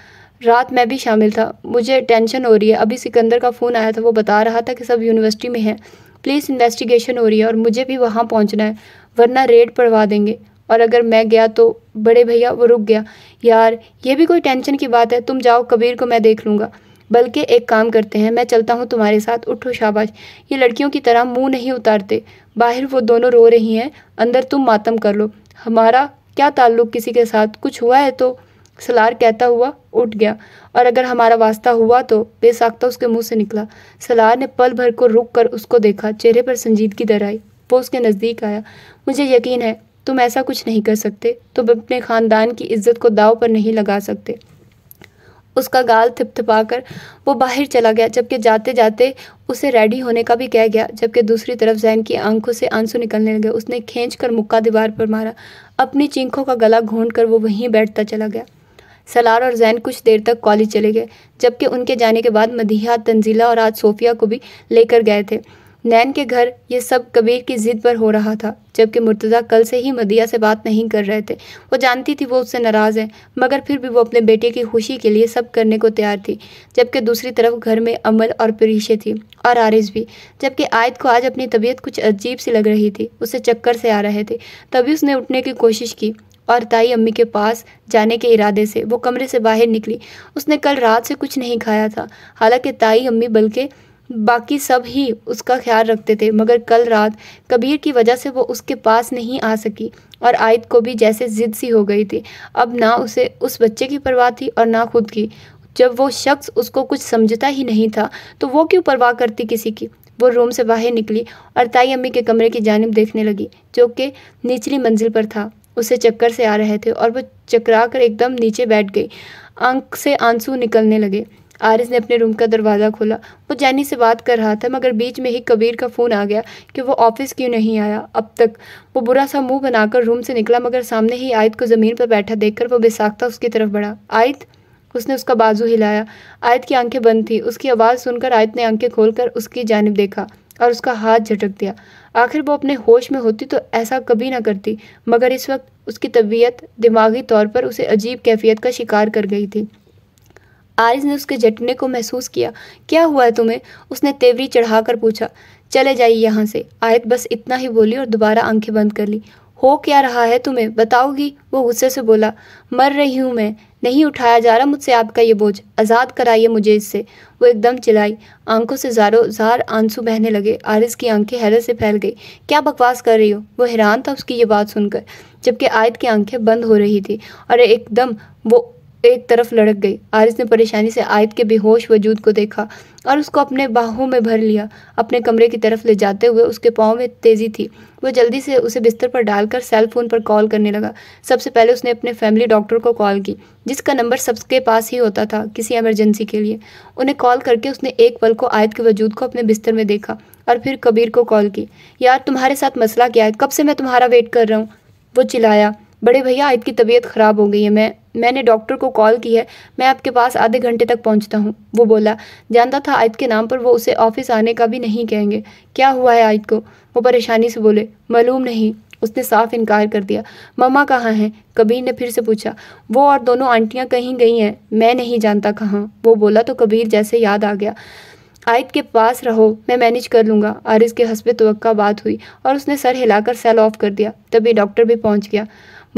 रात मैं भी शामिल था मुझे टेंशन हो रही है अभी सिकंदर का फ़ोन आया था वो बता रहा था कि सब यूनिवर्सिटी में है प्लीज़ इन्वेस्टिगेशन हो रही है और मुझे भी वहाँ पहुँचना है वरना रेड पढ़वा देंगे और अगर मैं गया तो बड़े भैया वो रुक गया यार ये भी कोई टेंशन की बात है तुम जाओ कबीर को मैं देख लूँगा बल्कि एक काम करते हैं मैं चलता हूँ तुम्हारे साथ उठो शाबाश ये लड़कियों की तरह मुंह नहीं उतारते बाहर वो दोनों रो रही हैं अंदर तुम मातम कर लो हमारा क्या ताल्लुक़ किसी के साथ कुछ हुआ है तो सलार कहता हुआ उठ गया और अगर हमारा वास्ता हुआ तो बेसाख्ता उसके मुंह से निकला सलार ने पल भर को रुक कर उसको देखा चेहरे पर संजीदगी आई वो उसके नज़दीक आया मुझे यकीन है तुम ऐसा कुछ नहीं कर सकते तुम अपने ख़ानदान की इज्जत को दाव पर नहीं लगा सकते उसका गाल थिपथिपा कर वो बाहर चला गया जबकि जाते जाते उसे रेडी होने का भी कह गया जबकि दूसरी तरफ जैन की आंखों से आंसू निकलने लगे उसने खींच कर मुक्का दीवार पर मारा अपनी चींखों का गला घोंट कर वो वहीं बैठता चला गया सलार और जैन कुछ देर तक कॉलेज चले गए जबकि उनके जाने के बाद मदीहा तंजीला और आज सोफिया को भी लेकर गए थे नैन के घर ये सब कबीर की ज़िद पर हो रहा था जबकि मुर्तज़ा कल से ही मदिया से बात नहीं कर रहे थे वो जानती थी वो उससे नाराज़ है मगर फिर भी वो अपने बेटे की खुशी के लिए सब करने को तैयार थी जबकि दूसरी तरफ घर में अमल और परीशे थी और आरिस भी जबकि आयत को आज अपनी तबीयत कुछ अजीब सी लग रही थी उसे चक्कर से आ रहे थे तभी उसने उठने की कोशिश की और ताई अम्मी के पास जाने के इरादे से वो कमरे से बाहर निकली उसने कल रात से कुछ नहीं खाया था हालांकि ताई अम्मी बल्कि बाकी सब ही उसका ख्याल रखते थे मगर कल रात कबीर की वजह से वो उसके पास नहीं आ सकी और आयत को भी जैसे ज़िद सी हो गई थी अब ना उसे उस बच्चे की परवाह थी और ना खुद की जब वो शख्स उसको कुछ समझता ही नहीं था तो वो क्यों परवाह करती किसी की वो रूम से बाहर निकली और ताई अम्मी के कमरे की जानब देखने लगी जो कि निचली मंजिल पर था उसे चक्कर से आ रहे थे और वो चकरा कर एकदम नीचे बैठ गई आंख से आंसू निकलने लगे आरिस ने अपने रूम का दरवाज़ा खोला वो जैनी से बात कर रहा था मगर बीच में ही कबीर का फ़ोन आ गया कि वो ऑफिस क्यों नहीं आया अब तक वो बुरा सा मुंह बनाकर रूम से निकला मगर सामने ही आयत को ज़मीन पर बैठा देखकर वो बेसाख्ता उसकी तरफ बढ़ा आयत उसने उसका बाजू हिलाया आयत की आंखें बंद थी उसकी आवाज़ सुनकर आयत ने आंखें खोलकर उसकी जानब देखा और उसका हाथ झटक दिया आखिर वो अपने होश में होती तो ऐसा कभी ना करती मगर इस वक्त उसकी तबीयत दिमागी तौर पर उसे अजीब कैफियत का शिकार कर गई थी आरिज ने उसके झटने को महसूस किया क्या हुआ है तुम्हें उसने तेवरी चढ़ाकर पूछा चले जाइए यहाँ से आयत बस इतना ही बोली और दोबारा आंखें बंद कर ली हो क्या रहा है तुम्हें बताओगी वो गुस्से से बोला मर रही हूँ मैं नहीं उठाया जा रहा मुझसे आपका ये बोझ आज़ाद कराइए मुझे इससे वो एकदम चिल्लाई आंखों से जारो जार आंसू बहने लगे आरिस की आंखें हैरत से फैल गई क्या बकवास कर रही हो वो हैरान था उसकी ये बात सुनकर जबकि आयत की आंखें बंद हो रही थी और एकदम वो एक तरफ लड़क गई आरिस ने परेशानी से आयत के बेहोश वजूद को देखा और उसको अपने बाहों में भर लिया अपने कमरे की तरफ ले जाते हुए उसके पाँव में तेज़ी थी वो जल्दी से उसे बिस्तर पर डालकर सेल फ़ोन पर कॉल करने लगा सबसे पहले उसने अपने फैमिली डॉक्टर को कॉल की जिसका नंबर सबके पास ही होता था किसी एमरजेंसी के लिए उन्हें कॉल करके उसने एक पल को आयत के वजूद को अपने बिस्तर में देखा और फिर कबीर को कॉल की यार तुम्हारे साथ मसला क्या है कब से मैं तुम्हारा वेट कर रहा हूँ वो चिल्लाया बड़े भैया आयत की तबीयत ख़राब हो गई है मैं मैंने डॉक्टर को कॉल की है मैं आपके पास आधे घंटे तक पहुंचता हूं वो बोला जानता था आयद के नाम पर वो उसे ऑफिस आने का भी नहीं कहेंगे क्या हुआ है आयद को वो परेशानी से बोले मालूम नहीं उसने साफ इनकार कर दिया मम्मा कहाँ हैं कबीर ने फिर से पूछा वो और दोनों आंटियाँ कहीं गई हैं मैं नहीं जानता कहाँ वो बोला तो कबीर जैसे याद आ गया आयद के पास रहो मैं मैनेज कर लूँगा आरिस के हंसबे तो बात हुई और उसने सर हिलाकर सेल ऑफ कर दिया तभी डॉक्टर भी पहुँच गया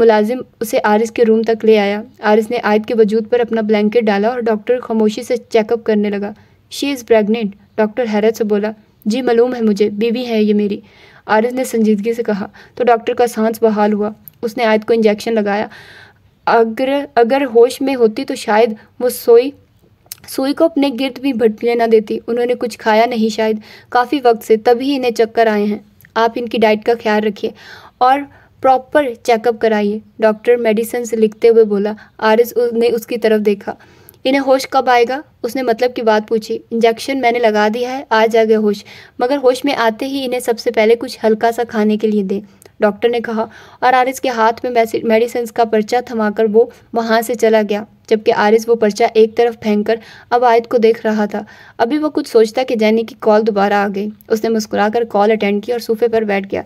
मुलाजिम उसे आरिस के रूम तक ले आया आरिस ने आयद के वजूद पर अपना ब्लैंकेट डाला और डॉक्टर खामोशी से चेकअप करने लगा शी इज़ प्रेगनेंट डॉक्टर हैरत से बोला जी मालूम है मुझे बीवी है ये मेरी आरिस ने संजीदगी से कहा तो डॉक्टर का सांस बहाल हुआ उसने आयद को इंजेक्शन लगाया अगर अगर होश में होती तो शायद वो सोई सुई को अपने गिरद भी भटकने ना देती उन्होंने कुछ खाया नहीं शायद काफ़ी वक्त से तभी इन्हें चक्कर आए हैं आप इनकी डाइट का ख्याल रखिए और प्रॉपर चेकअप कराइए डॉक्टर मेडिसिन से लिखते हुए बोला आरिस ने उसकी तरफ देखा इन्हें होश कब आएगा उसने मतलब की बात पूछी इंजेक्शन मैंने लगा दिया है आ जाएगा होश मगर होश में आते ही इन्हें सबसे पहले कुछ हल्का सा खाने के लिए दे डॉक्टर ने कहा और आरिस के हाथ में मेडिसिन का पर्चा थमाकर वो वहाँ से चला गया जबकि आरिस वो पर्चा एक तरफ फेंक कर अब आयत को देख रहा था अभी वो कुछ सोचता कि जैनी की कॉल दोबारा आ गई उसने मुस्कुराकर कॉल अटेंड की और सोफे पर बैठ गया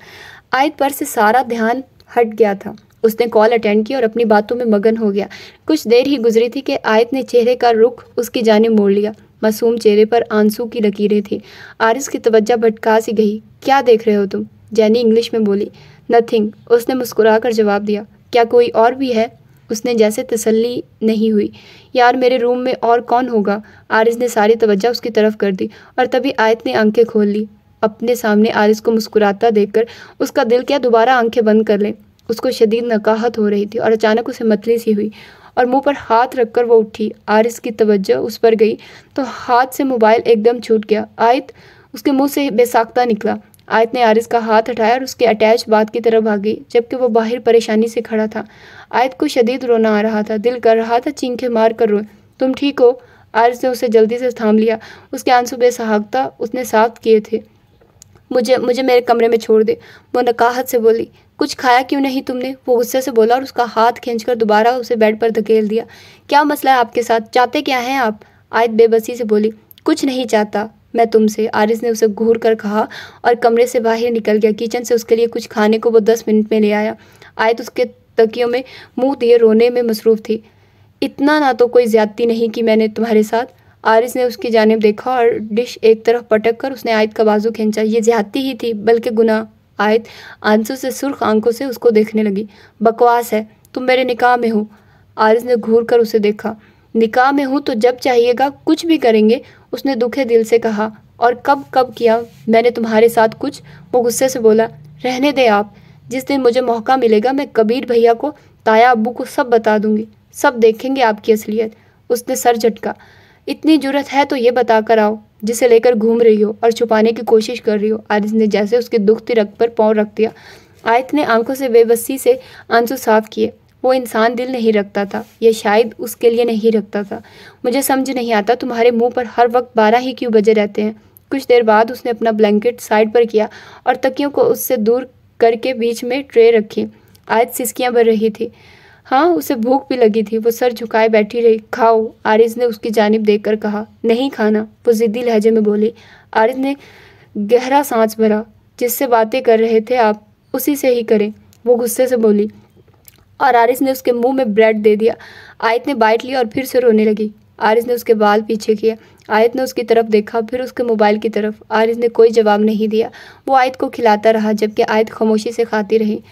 आयत पर से सारा ध्यान हट गया था उसने कॉल अटेंड की और अपनी बातों में मगन हो गया कुछ देर ही गुजरी थी कि आयत ने चेहरे का रुख उसकी जानब मोड़ लिया मासूम चेहरे पर आंसू की लकीरें थी आरिस की तवज्जा भटका सी गई क्या देख रहे हो तुम जैनी इंग्लिश में बोली नथिंग उसने मुस्कुरा कर जवाब दिया क्या कोई और भी है उसने जैसे तसल्ली नहीं हुई यार मेरे रूम में और कौन होगा आरिस ने सारी तवज्जा उसकी तरफ कर दी और तभी आयत ने आंखें खोल ली अपने सामने आरिस को मुस्कुराता देखकर उसका दिल क्या दोबारा आंखें बंद कर ले उसको शदीद नकाहत हो रही थी और अचानक उसे मतली सी हुई और मुंह पर हाथ रखकर वो उठी आरिस की तवज्जो उस पर गई तो हाथ से मोबाइल एकदम छूट गया आयत उसके मुंह से बेसाख्ता निकला आयत ने आरिस का हाथ हटाया और उसके अटैच बात की तरफ भागी जबकि वो बाहर परेशानी से खड़ा था आयत को शदीद रोना आ रहा था दिल कर रहा था चींखें मार कर रोए तुम ठीक हो आरिस ने उसे जल्दी से थाम लिया उसके आंसू बेसहाकता उसने साफ किए थे मुझे मुझे मेरे कमरे में छोड़ दे वो नकाहत से बोली कुछ खाया क्यों नहीं तुमने वो गुस्से से बोला और उसका हाथ खींचकर दोबारा उसे बेड पर धकेल दिया क्या मसला है आपके साथ चाहते क्या हैं आप आयत बेबसी से बोली कुछ नहीं चाहता मैं तुमसे आरिस ने उसे घूर कर कहा और कमरे से बाहर निकल गया किचन से उसके लिए कुछ खाने को वो दस मिनट में ले आया आयत उसके तकियों में मुंह दिए रोने में मसरूफ़ थी इतना ना तो कोई ज़्यादती नहीं कि मैंने तुम्हारे साथ आरिस ने उसकी जानब देखा और डिश एक तरफ पटक कर उसने आयत का बाजू खींचा ये ज्यादती ही थी बल्कि गुना आयत आंसू से सुर्ख आंखों से उसको देखने लगी बकवास है तुम मेरे निकाह में हो आरिस ने घूर कर उसे देखा निकाह में हूँ तो जब चाहिएगा कुछ भी करेंगे उसने दुखे दिल से कहा और कब कब किया मैंने तुम्हारे साथ कुछ वो गुस्से से बोला रहने दे आप जिस दिन मुझे मौका मिलेगा मैं कबीर भैया को ताया अबू को सब बता दूंगी सब देखेंगे आपकी असलियत उसने सर झटका इतनी जरूरत है तो ये बताकर आओ जिसे लेकर घूम रही हो और छुपाने की कोशिश कर रही हो आयत ने जैसे उसके दुख रग पर पाँव रख दिया आयत ने आंखों से बेबसी से आंसू साफ किए वो इंसान दिल नहीं रखता था यह शायद उसके लिए नहीं रखता था मुझे समझ नहीं आता तुम्हारे मुंह पर हर वक्त बारह ही क्यों बजे रहते हैं कुछ देर बाद उसने अपना ब्लैंकेट साइड पर किया और तकियों को उससे दूर करके बीच में ट्रे रखी आयत सिसकियाँ भर रही थी हाँ उसे भूख भी लगी थी वो सर झुकाए बैठी रही खाओ आरिज ने उसकी जानब देख कर कहा नहीं खाना वो ज़िद्दी लहजे में बोली आरिज ने गहरा सांस भरा जिससे बातें कर रहे थे आप उसी से ही करें वो गुस्से से बोली और आरिस ने उसके मुंह में ब्रेड दे दिया आयत ने बाइट लिया और फिर से रोने लगी आरिस ने उसके बाल पीछे किया आयत ने उसकी तरफ देखा फिर उसके मोबाइल की तरफ आरिस ने कोई जवाब नहीं दिया वो आयत को खिलाता रहा जबकि आयत खामोशी से खाती रही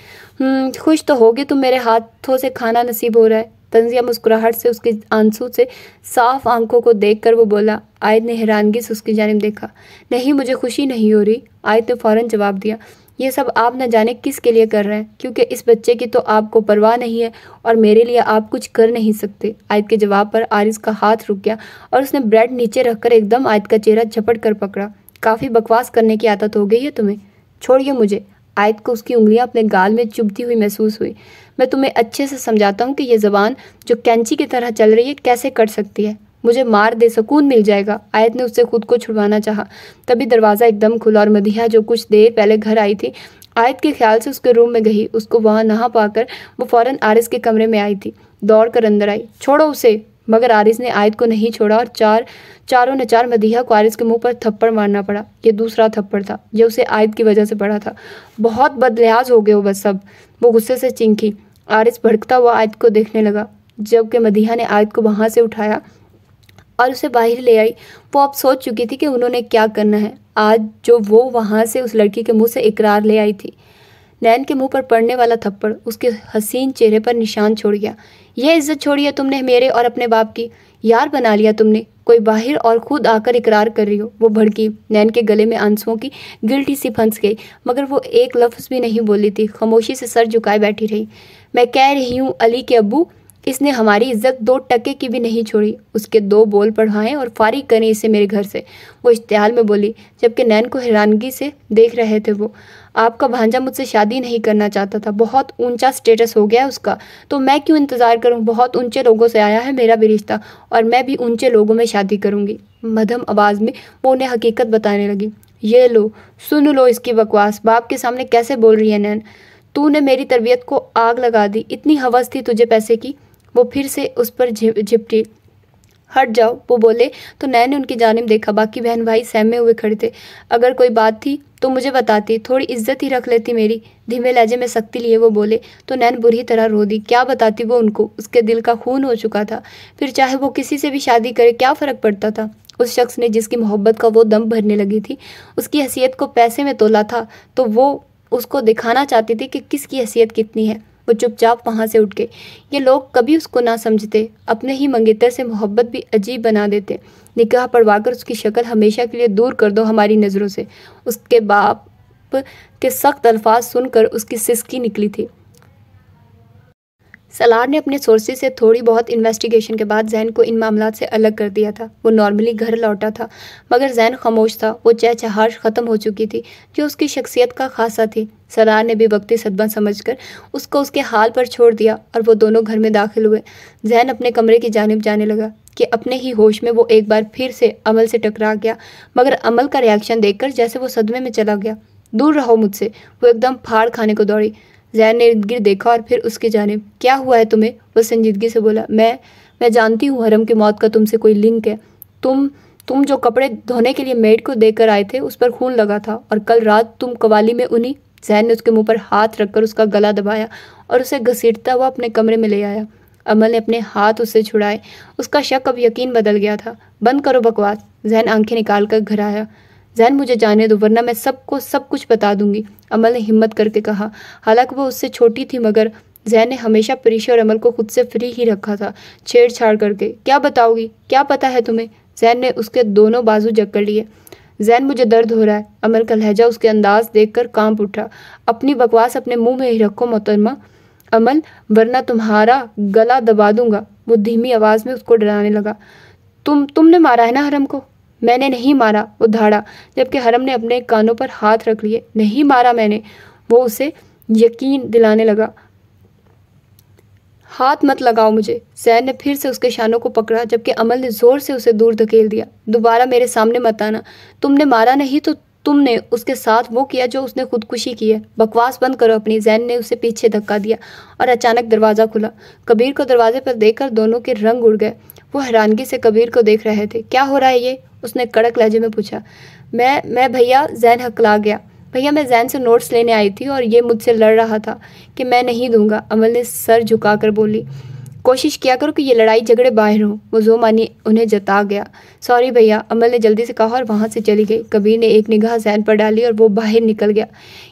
हम्म, खुश तो होगे तुम मेरे हाथों से खाना नसीब हो रहा है तंजिया मुस्कुराहट से उसके आंसू से साफ आंखों को देखकर वो बोला आयत ने हैरानगी से उसकी जानब देखा नहीं मुझे खुशी नहीं हो रही आयत ने फ़ौरन जवाब दिया ये सब आप न जाने किस के लिए कर रहे हैं क्योंकि इस बच्चे की तो आपको परवाह नहीं है और मेरे लिए आप कुछ कर नहीं सकते आयत के जवाब पर आरिस का हाथ रुक गया और उसने ब्रेड नीचे रखकर एकदम आयत का चेहरा झपट कर पकड़ा काफ़ी बकवास करने की आदत हो गई है तुम्हें छोड़िए मुझे आयत को उसकी उंगलियां अपने गाल में चुभती हुई महसूस हुई मैं तुम्हें अच्छे से समझाता हूँ कि यह ज़बान जो कैंची की तरह चल रही है कैसे कट सकती है मुझे मार दे सुकून मिल जाएगा आयत ने उससे खुद को छुड़वाना चाहा तभी दरवाज़ा एकदम खुला और मदिया जो कुछ देर पहले घर आई थी आयत के ख्याल से उसके रूम में गई उसको वहाँ नहा पाकर वो फ़ौरन आरिस के कमरे में आई थी दौड़ कर अंदर आई छोड़ो उसे मगर आरिस ने आयत को नहीं छोड़ा और चार चारों ने चार मदीहा को आरिस के मुंह पर थप्पड़ मारना पड़ा ये दूसरा थप्पड़ था जो उसे आयत की वजह से पड़ा था बहुत बदलिहाज हो गए वो बस सब वो गुस्से से चिंकी आरिस भड़कता हुआ आयत को देखने लगा जबकि मदीहा ने आयत को वहाँ से उठाया और उसे बाहर ले आई वो अब सोच चुकी थी कि उन्होंने क्या करना है आज जो वो वहाँ से उस लड़की के मुंह से इकरार ले आई थी नैन के मुंह पर पड़ने वाला थप्पड़ उसके हसीन चेहरे पर निशान छोड़ गया यह इज्जत छोड़ी है तुमने मेरे और अपने बाप की यार बना लिया तुमने कोई बाहर और खुद आकर इकरार कर रही हो वो भड़की नैन के गले में आंसुओं की गिल्टी सी फंस गई मगर वो एक लफ्ज़ भी नहीं बोली थी खामोशी से सर झुकाए बैठी रही मैं कह रही हूँ अली के अबू इसने हमारी इज्जत दो टके की भी नहीं छोड़ी उसके दो बोल पढ़ाएं और फारिग करें इसे मेरे घर से वो इश्तहाल में बोली जबकि नैन को हैरानगी से देख रहे थे वो आपका भांजा मुझसे शादी नहीं करना चाहता था बहुत ऊंचा स्टेटस हो गया है उसका तो मैं क्यों इंतज़ार करूं बहुत ऊंचे लोगों से आया है मेरा भी रिश्ता और मैं भी ऊंचे लोगों में शादी करूंगी मध्यम आवाज़ में वो उन्हें हकीकत बताने लगी ये लो सुन लो इसकी बकवास बाप के सामने कैसे बोल रही है नैन तूने मेरी तरबियत को आग लगा दी इतनी हवस थी तुझे पैसे की वो फिर से उस पर झिपटी हट जाओ वो बोले तो नैन ने उनकी जानब देखा बाकी बहन भाई सहमे हुए खड़े थे अगर कोई बात थी तो मुझे बताती थोड़ी इज्जत ही रख लेती मेरी धीमे लहजे में सख्ती लिए वो बोले तो नैन बुरी तरह रो दी क्या बताती वो उनको उसके दिल का खून हो चुका था फिर चाहे वो किसी से भी शादी करे क्या फ़र्क पड़ता था उस शख्स ने जिसकी मोहब्बत का वो दम भरने लगी थी उसकी हैसियत को पैसे में तोला था तो वो उसको दिखाना चाहती थी कि किसकी हैसियत कितनी है वो चुपचाप वहाँ से उठ गई ये लोग कभी उसको ना समझते अपने ही मंगेतर से मोहब्बत भी अजीब बना देते निकाह पढ़वाकर उसकी शक्ल हमेशा के लिए दूर कर दो हमारी नज़रों से उसके बाप के सख्त अल्फाज सुनकर उसकी सिसकी निकली थी सलार ने अपने सोर्सेज से थोड़ी बहुत इन्वेस्टिगेशन के बाद जैन को इन मामला से अलग कर दिया था वो नॉर्मली घर लौटा था मगर जैन खामोश था वो चहचहाट ख़त्म हो चुकी थी जो उसकी शख्सियत का खासा थी सलार ने भी वक्ती सदमा समझकर उसको उसके हाल पर छोड़ दिया और वो दोनों घर में दाखिल हुए जैन अपने कमरे की जानब जाने लगा कि अपने ही होश में वो एक बार फिर से अमल से टकरा गया मगर अमल का रिएक्शन देखकर जैसे वो सदमे में चला गया दूर रहो मुझसे वो एकदम फाड़ खाने को दौड़ी जैन ने इर्द गिर्द देखा और फिर उसकी जाने क्या हुआ है तुम्हें वह संजीदगी से बोला मैं मैं जानती हूँ हरम की मौत का तुमसे कोई लिंक है तुम तुम जो कपड़े धोने के लिए मेड को देकर आए थे उस पर खून लगा था और कल रात तुम कवाली में उन्हीं जैन ने उसके मुंह पर हाथ रखकर उसका गला दबाया और उसे घसीटता हुआ अपने कमरे में ले आया अमल ने अपने हाथ उससे छुड़ाए उसका शक अब यकीन बदल गया था बंद करो बकवास जहन आंखें निकाल कर घर आया जैन मुझे जाने दो वरना मैं सबको सब कुछ बता दूंगी अमल ने हिम्मत करके कहा हालांकि वह उससे छोटी थी मगर जैन ने हमेशा परीशा और अमल को खुद से फ्री ही रखा था छेड़छाड़ करके क्या बताओगी क्या पता है तुम्हें जैन ने उसके दोनों बाजू जकड़ लिए जैन मुझे दर्द हो रहा है अमल का लहजा उसके अंदाज कर कांप उठा अपनी बकवास अपने मुंह में ही रखो मोहतरमा अमल वरना तुम्हारा गला दबा दूंगा वो धीमी आवाज़ में उसको डराने लगा तुम तुमने मारा है ना हरम को मैंने नहीं मारा वो धाड़ा जबकि हरम ने अपने कानों पर हाथ रख लिए नहीं मारा मैंने वो उसे यकीन दिलाने लगा हाथ मत लगाओ मुझे जैन ने फिर से उसके शानों को पकड़ा जबकि अमल ने ज़ोर से उसे दूर धकेल दिया दोबारा मेरे सामने मत आना तुमने मारा नहीं तो तुमने उसके साथ वो किया जो उसने खुदकुशी की है बकवास बंद करो अपनी जैन ने उसे पीछे धक्का दिया और अचानक दरवाज़ा खुला कबीर को दरवाजे पर देखकर दोनों के रंग उड़ गए वो हैरानगी से कबीर को देख रहे थे क्या हो रहा है ये उसने कड़क लहजे में पूछा मैं मैं भैया जैन हकला गया भैया मैं जैन से नोट्स लेने आई थी और ये मुझसे लड़ रहा था कि मैं नहीं दूंगा अमल ने सर झुकाकर बोली कोशिश किया करो कि ये लड़ाई झगड़े बाहर हों वो जो मानी उन्हें जता गया सॉरी भैया अमल ने जल्दी से कहा और वहाँ से चली गई कबीर ने एक निगाह जहन पर डाली और वो बाहर निकल गया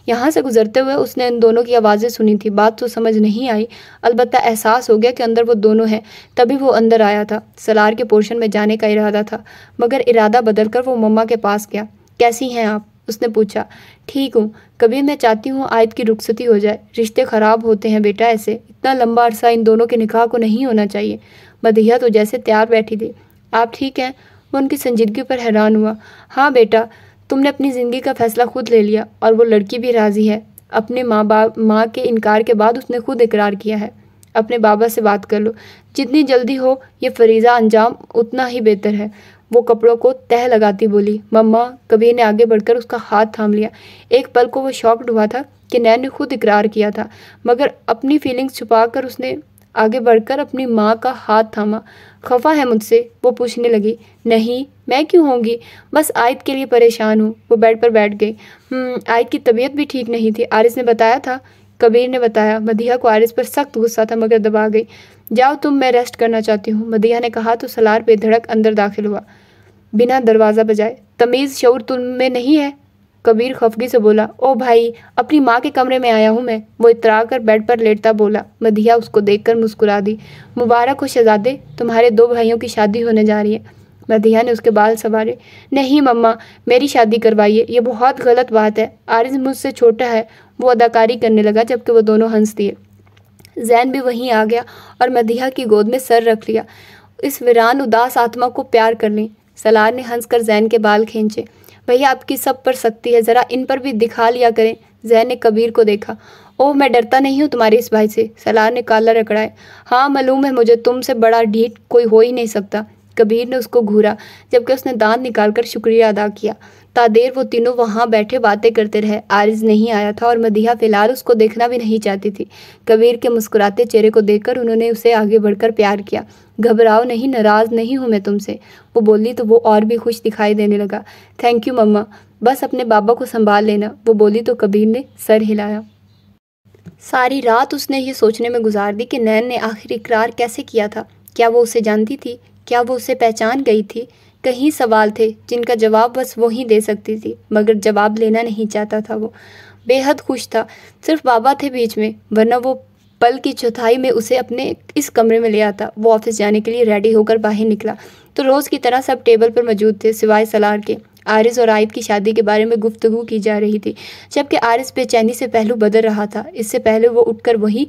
यहाँ से गुजरते हुए उसने उन दोनों की आवाज़ें सुनी थी बात तो समझ नहीं आई अलबत्त एहसास हो गया कि अंदर वो दोनों हैं तभी वो अंदर आया था सलार के पोर्शन में जाने का इरादा था मगर इरादा बदल कर वो मम्मा के पास गया कैसी हैं आप उसने पूछा ठीक हूँ कभी मैं चाहती हूँ आयत की रुखसती हो जाए रिश्ते ख़राब होते हैं बेटा ऐसे इतना लंबा अरसा इन दोनों के निकाह को नहीं होना चाहिए बदिया तो जैसे तैयार बैठी थी आप ठीक हैं मैं उनकी संजीदगी पर हैरान हुआ हाँ बेटा तुमने अपनी ज़िंदगी का फ़ैसला खुद ले लिया और वो लड़की भी राज़ी है अपने माँ बाप माँ के इनकार के बाद उसने खुद इकरार किया है अपने बाबा से बात कर लो जितनी जल्दी हो ये फरीज़ा अंजाम उतना ही बेहतर है वो कपड़ों को तह लगाती बोली मम्मा कबीर ने आगे बढ़कर उसका हाथ थाम लिया एक पल को वो शॉक्ड हुआ था कि नैन ने खुद इकरार किया था मगर अपनी फीलिंग्स छुपाकर उसने आगे बढ़कर अपनी माँ का हाथ थामा खफा है मुझसे वो पूछने लगी नहीं मैं क्यों होंगी बस आयत के लिए परेशान हूँ वो बेड पर बैठ गई हम्म, आयत की तबीयत भी ठीक नहीं थी आरिस ने बताया था कबीर ने बताया मधिया को आरिस पर सख्त गुस्सा था मगर दबा गई जाओ तुम मैं रेस्ट करना चाहती हूँ मदिया ने कहा तो सलार बेधड़क अंदर दाखिल हुआ बिना दरवाज़ा बजाए तमीज़ शौर तुम में नहीं है कबीर खफगी से बोला ओ भाई अपनी माँ के कमरे में आया हूँ मैं वो इतरा कर बेड पर लेटता बोला मदिया उसको देख मुस्कुरा दी मुबारक हो शहजादे तुम्हारे दो भाइयों की शादी होने जा रही है मदिया ने उसके बाल संवारे नहीं मम्मा मेरी शादी करवाइए ये बहुत गलत बात है आरिज मुझसे छोटा है वो अदाकारी करने लगा जबकि वो दोनों हंस दिए जैन भी वहीं आ गया और मदिया की गोद में सर रख लिया इस वीरान उदास आत्मा को प्यार कर ली सलार ने कर जैन के बाल खींचे भैया आपकी सब पर सकती है ज़रा इन पर भी दिखा लिया करें जैन ने कबीर को देखा ओह मैं डरता नहीं हूँ तुम्हारे इस भाई से सलार ने काला रगड़ाया हाँ मालूम है मुझे तुमसे बड़ा ढीठ कोई हो ही नहीं सकता कबीर ने उसको घूरा जबकि उसने दांत निकालकर शुक्रिया अदा किया तादेर वो तीनों वहाँ बैठे बातें करते रहे आरिज नहीं आया था और मदिहा फ़िलहाल उसको देखना भी नहीं चाहती थी कबीर के मुस्कुराते चेहरे को देखकर उन्होंने उसे आगे बढ़कर प्यार किया घबराओ नहीं नाराज़ नहीं हूँ मैं तुमसे वो बोली तो वो और भी खुश दिखाई देने लगा थैंक यू मम्मा बस अपने बाबा को संभाल लेना वो बोली तो कबीर ने सर हिलाया सारी रात उसने ये सोचने में गुजार दी कि नैन ने आखिर इकरार कैसे किया था क्या वो उसे जानती थी क्या वो उसे पहचान गई थी कहीं सवाल थे जिनका जवाब बस वो ही दे सकती थी मगर जवाब लेना नहीं चाहता था वो बेहद खुश था सिर्फ बाबा थे बीच में वरना वो पल की चौथाई में उसे अपने इस कमरे में ले आता वो ऑफिस जाने के लिए रेडी होकर बाहर निकला तो रोज़ की तरह सब टेबल पर मौजूद थे सिवाय सलार के आरिस और आयद की शादी के बारे में गुफ्तगु की जा रही थी जबकि आरिस बेचैनी से पहलू बदल रहा था इससे पहले वो उठकर वहीं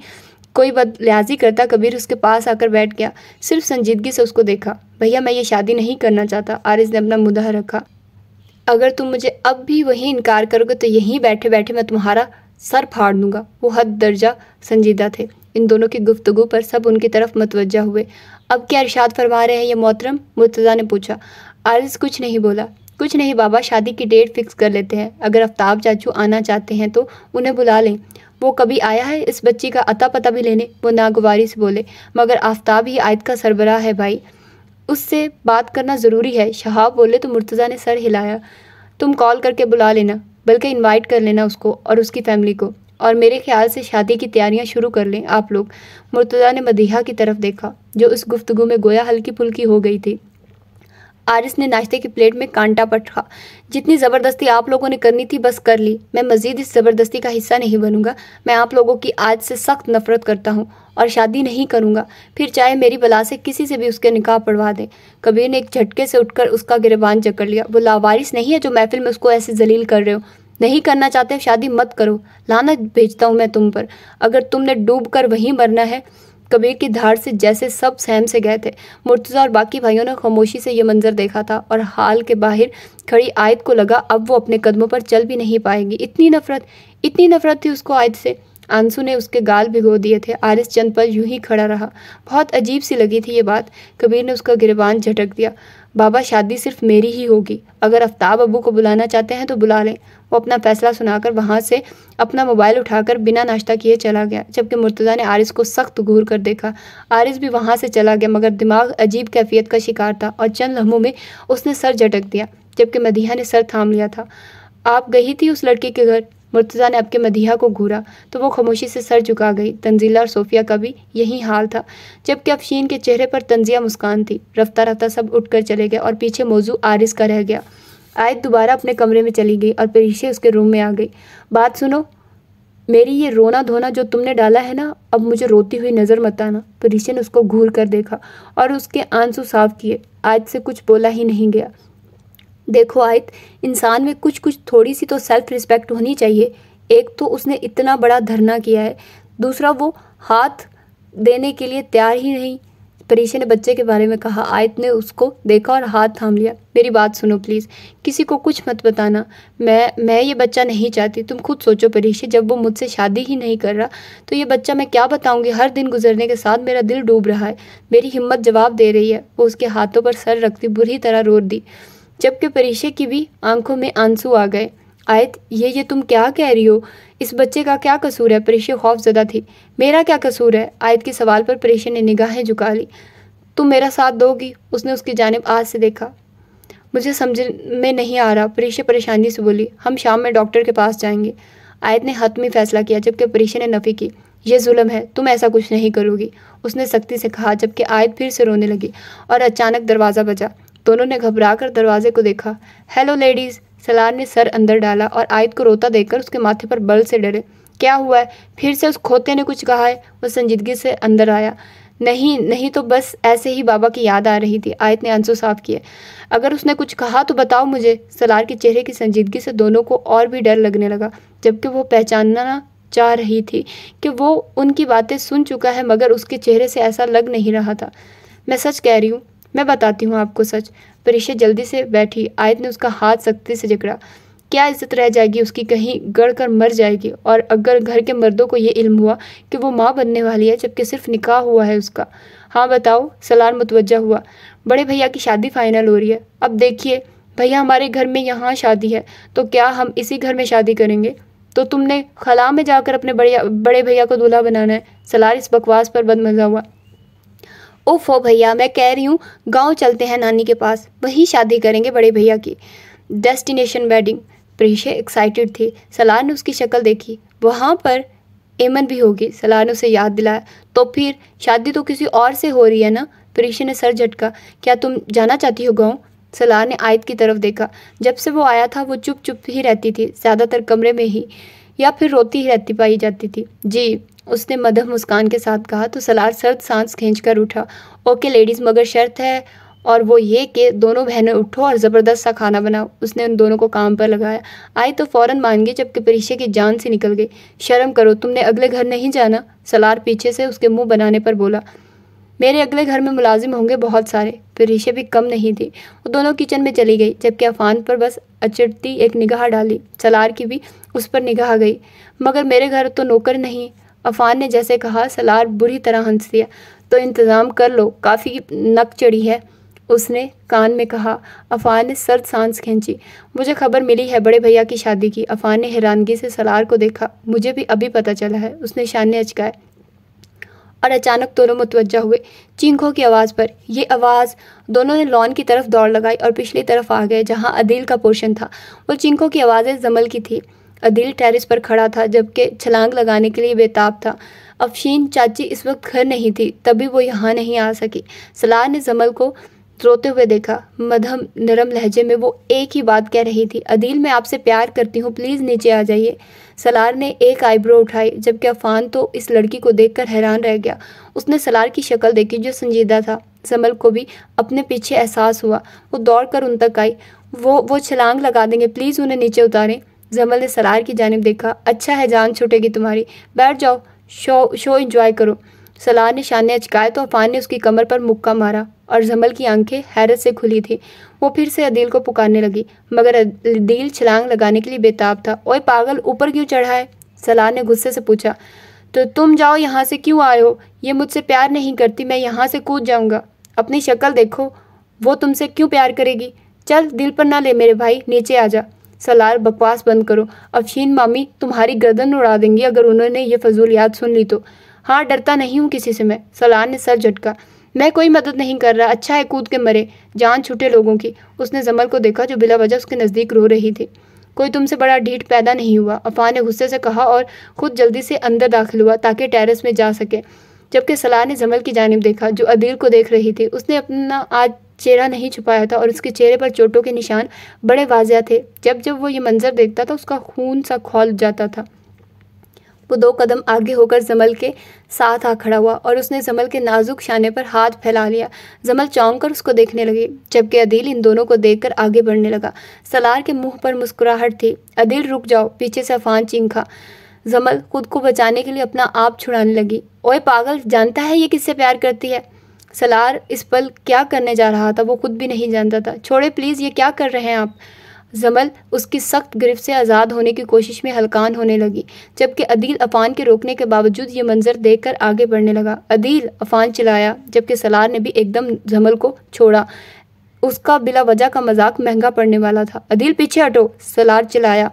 कोई बदलियाजी करता कबीर उसके पास आकर बैठ गया सिर्फ संजीदगी से उसको देखा भैया मैं ये शादी नहीं करना चाहता आरिस ने अपना मुद्दा रखा अगर तुम मुझे अब भी वही इनकार करोगे तो यहीं बैठे बैठे मैं तुम्हारा सर फाड़ दूंगा वो हद दर्जा संजीदा थे इन दोनों की गुफ्तगु पर सब उनकी तरफ मतवजा हुए अब क्या इर्शाद फरमा रहे हैं ये मोहतरम मुर्तज़ा ने पूछा आरिस कुछ नहीं बोला कुछ नहीं बाबा शादी की डेट फिक्स कर लेते हैं अगर आफ्ताब चाचू आना चाहते हैं तो उन्हें बुला लें वो कभी आया है इस बच्ची का अता पता भी लेने वो नागवारी से बोले मगर आफ्ताब ही आयत का सरबरा है भाई उससे बात करना ज़रूरी है शहाब बोले तो मुर्तज़ा ने सर हिलाया तुम कॉल करके बुला लेना बल्कि इनवाइट कर लेना उसको और उसकी फ़ैमिली को और मेरे ख्याल से शादी की तैयारियां शुरू कर लें आप लोग मुर्तज़ा ने मदीहा की तरफ देखा जो उस गुफ्तगु में गोया हल्की फुल्की हो गई थी आरिस ने नाश्ते की प्लेट में कांटा पटखा जितनी ज़बरदस्ती आप लोगों ने करनी थी बस कर ली मैं मज़ीद इस ज़बरदस्ती का हिस्सा नहीं बनूंगा मैं आप लोगों की आज से सख्त नफरत करता हूँ और शादी नहीं करूँगा फिर चाहे मेरी बला से किसी से भी उसके निकाह पढ़वा दे कबीर ने एक झटके से उठकर उसका गिरबान जकड़ लिया वो लावारिस नहीं है जो महफिल में उसको ऐसे जलील कर रहे हो नहीं करना चाहते शादी मत करो लानत भेजता हूँ मैं तुम पर अगर तुमने डूब कर वहीं मरना है कबीर की धार से जैसे सब सहम से गए थे मुर्तज़ा और बाकी भाइयों ने खामोशी से यह मंजर देखा था और हाल के बाहर खड़ी आयत को लगा अब वो अपने कदमों पर चल भी नहीं पाएगी इतनी नफरत इतनी नफरत थी उसको आयत से आंसू ने उसके गाल भिगो दिए थे आरिस चंद पर यूं ही खड़ा रहा बहुत अजीब सी लगी थी ये बात कबीर ने उसका गिरबान झटक दिया बाबा शादी सिर्फ मेरी ही होगी अगर आफ्ताब अबू को बुलाना चाहते हैं तो बुला लें वो अपना फैसला सुनाकर वहाँ से अपना मोबाइल उठाकर बिना नाश्ता किए चला गया जबकि मुर्तज़ा ने आरिस को सख्त घूर कर देखा आरिस भी वहाँ से चला गया मगर दिमाग अजीब कैफियत का शिकार था और चंद लम्हों में उसने सर झटक दिया जबकि मदीहा ने सर थाम लिया था आप गई थी उस लड़के के घर मुर्तज़ा ने आपके मदीहा को घूरा तो वो खामोशी से सर झुका गई तंजीला और सोफिया का भी यही हाल था जबकि अफशीन के चेहरे पर तंजिया मुस्कान थी रफ्ता रफ्ता सब कर चले गए और पीछे मौजू आरिस का रह गया आयत दोबारा अपने कमरे में चली गई और परीशे उसके रूम में आ गई बात सुनो मेरी ये रोना धोना जो तुमने डाला है ना अब मुझे रोती हुई नज़र मत आना परीशे ने उसको घूर कर देखा और उसके आंसू साफ किए आज से कुछ बोला ही नहीं गया देखो आयत इंसान में कुछ कुछ थोड़ी सी तो सेल्फ रिस्पेक्ट होनी चाहिए एक तो उसने इतना बड़ा धरना किया है दूसरा वो हाथ देने के लिए तैयार ही नहीं परीक्षा ने बच्चे के बारे में कहा आयत ने उसको देखा और हाथ थाम लिया मेरी बात सुनो प्लीज़ किसी को कुछ मत बताना मैं मैं ये बच्चा नहीं चाहती तुम खुद सोचो परीक्षा जब वो मुझसे शादी ही नहीं कर रहा तो ये बच्चा मैं क्या बताऊँगी हर दिन गुजरने के साथ मेरा दिल डूब रहा है मेरी हिम्मत जवाब दे रही है वो उसके हाथों पर सर रखती बुरी तरह रो दी जबकि परीक्षे की भी आंखों में आंसू आ गए आयत ये ये तुम क्या कह रही हो इस बच्चे का क्या कसूर है खौफ खौफजदा थी मेरा क्या कसूर है आयत के सवाल पर परीक्षे ने निगाहें झुका ली तुम मेरा साथ दोगी उसने उसकी जानब आज से देखा मुझे समझ में नहीं आ रहा परीक्षा परेशानी से बोली हम शाम में डॉक्टर के पास जाएंगे आयत ने हतमी फैसला किया जबकि परीक्षा ने नफ़ी की यह जुल्म है तुम ऐसा कुछ नहीं करोगी उसने सख्ती से कहा जबकि आयत फिर से रोने लगी और अचानक दरवाज़ा बजा दोनों ने घबरा कर दरवाजे को देखा हेलो लेडीज़ सलार ने सर अंदर डाला और आयत को रोता देखकर उसके माथे पर बल से डरे क्या हुआ है फिर से उस खोते ने कुछ कहा है वह संजीदगी से अंदर आया नहीं नहीं तो बस ऐसे ही बाबा की याद आ रही थी आयत ने आंसू साफ किए अगर उसने कुछ कहा तो बताओ मुझे सलार के चेहरे की संजीदगी से दोनों को और भी डर लगने लगा जबकि वो पहचानना चाह रही थी कि वो उनकी बातें सुन चुका है मगर उसके चेहरे से ऐसा लग नहीं रहा था मैं सच कह रही हूँ मैं बताती हूँ आपको सच परीक्षा जल्दी से बैठी आयत ने उसका हाथ सख्ती से जकड़ा क्या इज्जत रह जाएगी उसकी कहीं गड़ कर मर जाएगी और अगर घर के मर्दों को ये इल्म हुआ कि वो माँ बनने वाली है जबकि सिर्फ निकाह हुआ है उसका हाँ बताओ सलार मुतवजा हुआ बड़े भैया की शादी फाइनल हो रही है अब देखिए भैया हमारे घर में यहाँ शादी है तो क्या हम इसी घर में शादी करेंगे तो तुमने खला में जाकर अपने बड़े बड़े भैया को दूल्हा बनाना है सलार इस बकवास पर बदमजा हुआ ओफो भैया मैं कह रही हूँ गाँव चलते हैं नानी के पास वहीं शादी करेंगे बड़े भैया की डेस्टिनेशन वेडिंग प्रिशा एक्साइटेड थी सलार ने उसकी शक्ल देखी वहाँ पर एमन भी होगी सलार ने उसे याद दिलाया तो फिर शादी तो किसी और से हो रही है ना प्रिशा ने सर झटका क्या तुम जाना चाहती हो गाँव सलार ने आयत की तरफ देखा जब से वो आया था वो चुप चुप ही रहती थी ज़्यादातर कमरे में ही या फिर रोती ही रहती पाई जाती थी जी उसने मदह मुस्कान के साथ कहा तो सलार सर्द सांस खींचकर उठा ओके लेडीज़ मगर शर्त है और वो ये कि दोनों बहनें उठो और ज़बरदस्त सा खाना बनाओ उसने उन दोनों को काम पर लगाया आई तो फ़ौरन मान गई जबकि परीक्षे की जान से निकल गई शर्म करो तुमने अगले घर नहीं जाना सलार पीछे से उसके मुंह बनाने पर बोला मेरे अगले घर में मुलाजिम होंगे बहुत सारे परीक्षे भी कम नहीं थी वो दोनों किचन में चली गई जबकि अफान पर बस अचटती एक निगाह डाली सलार की भी उस पर निगाह गई मगर मेरे घर तो नौकर नहीं अफान ने जैसे कहा सलार बुरी तरह हंस दिया तो इंतज़ाम कर लो काफ़ी नक चढ़ी है उसने कान में कहा अफान ने सर्द सांस खींची मुझे खबर मिली है बड़े भैया की शादी की अफान ने हैरानगी से सलार को देखा मुझे भी अभी पता चला है उसने शान अचकाए और अचानक दोनों मुतवजा हुए चींखों की आवाज़ पर यह आवाज़ दोनों ने लॉन की तरफ दौड़ लगाई और पिछली तरफ आ गए जहाँ अदील का पोर्शन था वो चींखों की आवाज़ें जमल की थी अदिल टेरिस पर खड़ा था जबकि छलांग लगाने के लिए बेताब था अफशीन चाची इस वक्त घर नहीं थी तभी वो यहाँ नहीं आ सकी सलाह ने जमल को रोते हुए देखा मधम नरम लहजे में वो एक ही बात कह रही थी अदील मैं आपसे प्यार करती हूँ प्लीज़ नीचे आ जाइए सलार ने एक आईब्रो उठाई जबकि अफान तो इस लड़की को देखकर हैरान रह गया उसने सलार की शक्ल देखी जो संजीदा था जमल को भी अपने पीछे एहसास हुआ वो दौड़ कर उन तक आई वो वो छलांग लगा देंगे प्लीज़ उन्हें नीचे उतारें जमल ने सरार की जानब देखा अच्छा है जान छुटेगी तुम्हारी बैठ जाओ शो शो इंजॉय करो सलार ने शान ने अचकाया तो अफान ने उसकी कमर पर मुक्का मारा और जमल की आंखें हैरत से खुली थी वो फिर से अदील को पुकारने लगी मगर अदील छलांग लगाने के लिए बेताब था ओए पागल ऊपर क्यों चढ़ा है सलार ने गुस्से से पूछा तो तुम जाओ यहाँ से क्यों आए हो ये मुझसे प्यार नहीं करती मैं यहाँ से कूद जाऊँगा अपनी शक्ल देखो वो तुमसे क्यों प्यार करेगी चल दिल पर ना ले मेरे भाई नीचे आ जा सलार बकवास बंद करो अफशीन मामी तुम्हारी गर्दन उड़ा देंगी अगर उन्होंने ये याद सुन ली तो हाँ डरता नहीं हूँ किसी से मैं सलार ने सर झटका मैं कोई मदद नहीं कर रहा अच्छा है कूद के मरे जान छूटे लोगों की उसने जमल को देखा जो बिला वजह उसके नज़दीक रो रही थी कोई तुमसे बड़ा ढीठ पैदा नहीं हुआ अफान ने गुस्से से कहा और खुद जल्दी से अंदर दाखिल हुआ ताकि टेरेस में जा सके जबकि सलार ने जमल की जानब देखा जो अदील को देख रही थी उसने अपना आज चेहरा नहीं छुपाया था और उसके चेहरे पर चोटों के निशान बड़े वाजिया थे जब जब वो ये मंजर देखता था उसका खून सा खोल जाता था वो दो कदम आगे होकर जमल के साथ आ खड़ा हुआ और उसने जमल के नाजुक शाने पर हाथ फैला लिया जमल चौंक कर उसको देखने लगी जबकि अदील इन दोनों को देखकर आगे बढ़ने लगा सलार के मुंह पर मुस्कुराहट थी अदील रुक जाओ पीछे से अफान चिंखा जमल खुद को बचाने के लिए अपना आप छुड़ाने लगी ओए पागल जानता है ये किससे प्यार करती है सलार इस पल क्या करने जा रहा था वो खुद भी नहीं जानता था छोड़े प्लीज़ ये क्या कर रहे हैं आप जमल उसकी सख्त गिरफ्त से आज़ाद होने की कोशिश में हलकान होने लगी जबकि अदील अफान के रोकने के बावजूद ये मंजर देखकर आगे बढ़ने लगा अदील अफान चिल्लाया जबकि सलार ने भी एकदम जमल को छोड़ा उसका बिला वजह का मजाक महंगा पड़ने वाला था अदील पीछे हटो सलार चिल्लाया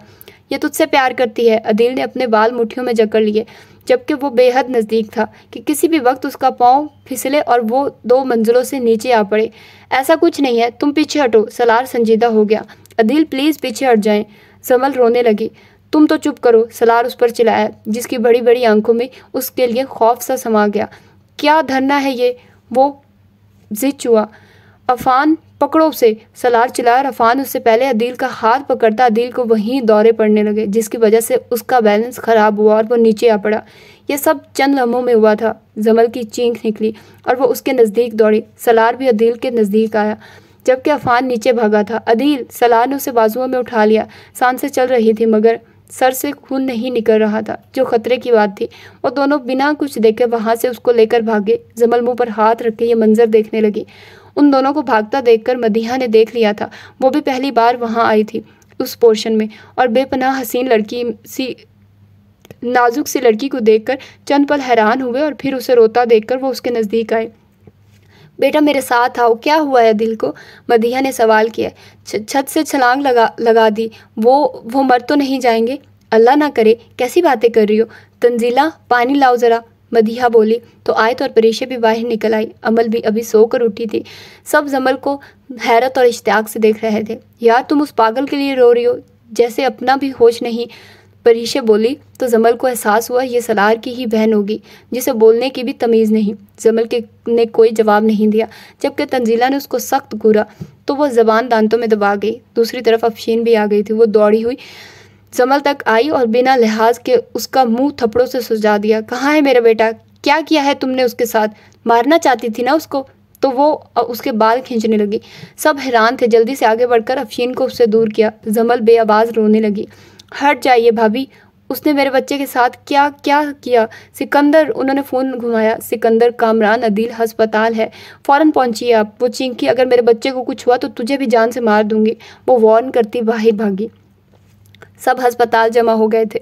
यह तुझसे प्यार करती है अदील ने अपने बाल मुठियों में जकड़ लिए जबकि वो बेहद नज़दीक था कि किसी भी वक्त उसका पाँव फिसले और वो दो मंजिलों से नीचे आ पड़े ऐसा कुछ नहीं है तुम पीछे हटो सलार संजीदा हो गया अदिल प्लीज़ पीछे हट जाएं समल रोने लगी तुम तो चुप करो सलार उस पर चिल्लाया जिसकी बड़ी बड़ी आंखों में उसके लिए खौफ सा समा गया क्या धरना है ये वो जिद चुआ अफान पकड़ो से सलार चिल्लाया अफान उससे पहले अदील का हाथ पकड़ता अदील को वहीं दौरे पड़ने लगे जिसकी वजह से उसका बैलेंस ख़राब हुआ और वो नीचे आ पड़ा यह सब चंद लम्हों में हुआ था जमल की चीख निकली और वो उसके नज़दीक दौड़ी सलार भी अदील के नज़दीक आया जबकि अफान नीचे भागा था अदील सलार ने उसे बाजुओं में उठा लिया से चल रही थी मगर सर से खून नहीं निकल रहा था जो खतरे की बात थी वो दोनों बिना कुछ देखे वहाँ से उसको लेकर भागे जमल मुंह पर हाथ रख के ये मंजर देखने लगी उन दोनों को भागता देखकर मदीहा ने देख लिया था वो भी पहली बार वहाँ आई थी उस पोर्शन में और बेपनाह हसीन लड़की सी नाजुक सी लड़की को देखकर चंद पल हैरान हुए और फिर उसे रोता देखकर वो उसके नज़दीक आए बेटा मेरे साथ आओ क्या हुआ है दिल को मदिया ने सवाल किया छत से छलांग लगा लगा दी वो वो मर तो नहीं जाएंगे अल्लाह ना करे कैसी बातें कर रही हो तंजीला पानी लाओ ज़रा मदीहा बोली तो आए तो और परेशे भी बाहर निकल आई अमल भी अभी सो कर उठी थी सब जमल को हैरत और इश्तियाक से देख रहे थे यार तुम उस पागल के लिए रो रही हो जैसे अपना भी होश नहीं परीशे बोली तो जमल को एहसास हुआ ये सलार की ही बहन होगी जिसे बोलने की भी तमीज़ नहीं जमल के ने कोई जवाब नहीं दिया जबकि तंजीला ने उसको सख्त घूरा तो वह जबान दांतों में दबा गई दूसरी तरफ अफशीन भी आ गई थी वो दौड़ी हुई जमल तक आई और बिना लिहाज के उसका मुंह थपड़ों से सजा दिया कहाँ है मेरा बेटा क्या किया है तुमने उसके साथ मारना चाहती थी ना उसको तो वो उसके बाल खींचने लगी सब हैरान थे जल्दी से आगे बढ़कर अफशीन को उससे दूर किया जमल बेआवाज़ रोने लगी हट जाइए भाभी उसने मेरे बच्चे के साथ क्या क्या किया सिकंदर उन्होंने फ़ोन घुमाया सिकंदर कामरान अदील हस्पताल है फ़ौरन पहुंचिए आप वो चिंकी अगर मेरे बच्चे को कुछ हुआ तो तुझे भी जान से मार दूंगी वो वार्न करती बाहर भागी सब अस्पताल जमा हो गए थे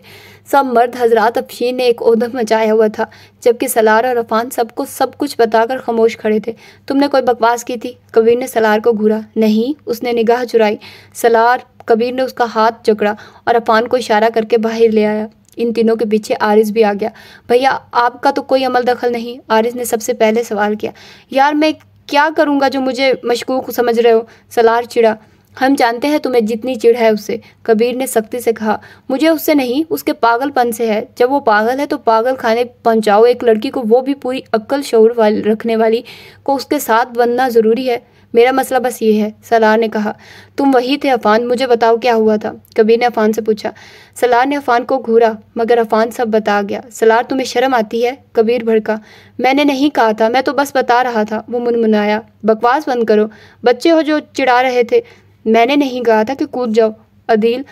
सब मर्द हजरात अफशीन ने एक उदम मचाया हुआ था जबकि सलार और अफान सबको सब कुछ बताकर खामोश खड़े थे तुमने कोई बकवास की थी कबीर ने सलार को घूरा नहीं उसने निगाह चुराई सलार कबीर ने उसका हाथ जकड़ा और अफान को इशारा करके बाहर ले आया इन तीनों के पीछे आरिस भी आ गया भैया आपका तो कोई अमल दखल नहीं आरिस ने सबसे पहले सवाल किया यार मैं क्या करूँगा जो मुझे मशकूक समझ रहे हो सलार चिड़ा हम जानते हैं तुम्हें जितनी चिड़ है उससे कबीर ने सख्ती से कहा मुझे उससे नहीं उसके पागलपन से है जब वो पागल है तो पागल खाने पहुंचाओ एक लड़की को वो भी पूरी अक्ल शोर वाली रखने वाली को उसके साथ बनना ज़रूरी है मेरा मसला बस ये है सलार ने कहा तुम वही थे अफान मुझे बताओ क्या हुआ था कबीर ने अफान से पूछा सलार ने अफान को घूरा मगर अफान सब बता गया सलार तुम्हें शर्म आती है कबीर भड़का मैंने नहीं कहा था मैं तो बस बता रहा था वो मुनमुनाया बकवास बंद करो बच्चे हो जो चिढ़ा रहे थे मैंने नहीं कहा था कि कूद जाओ अदील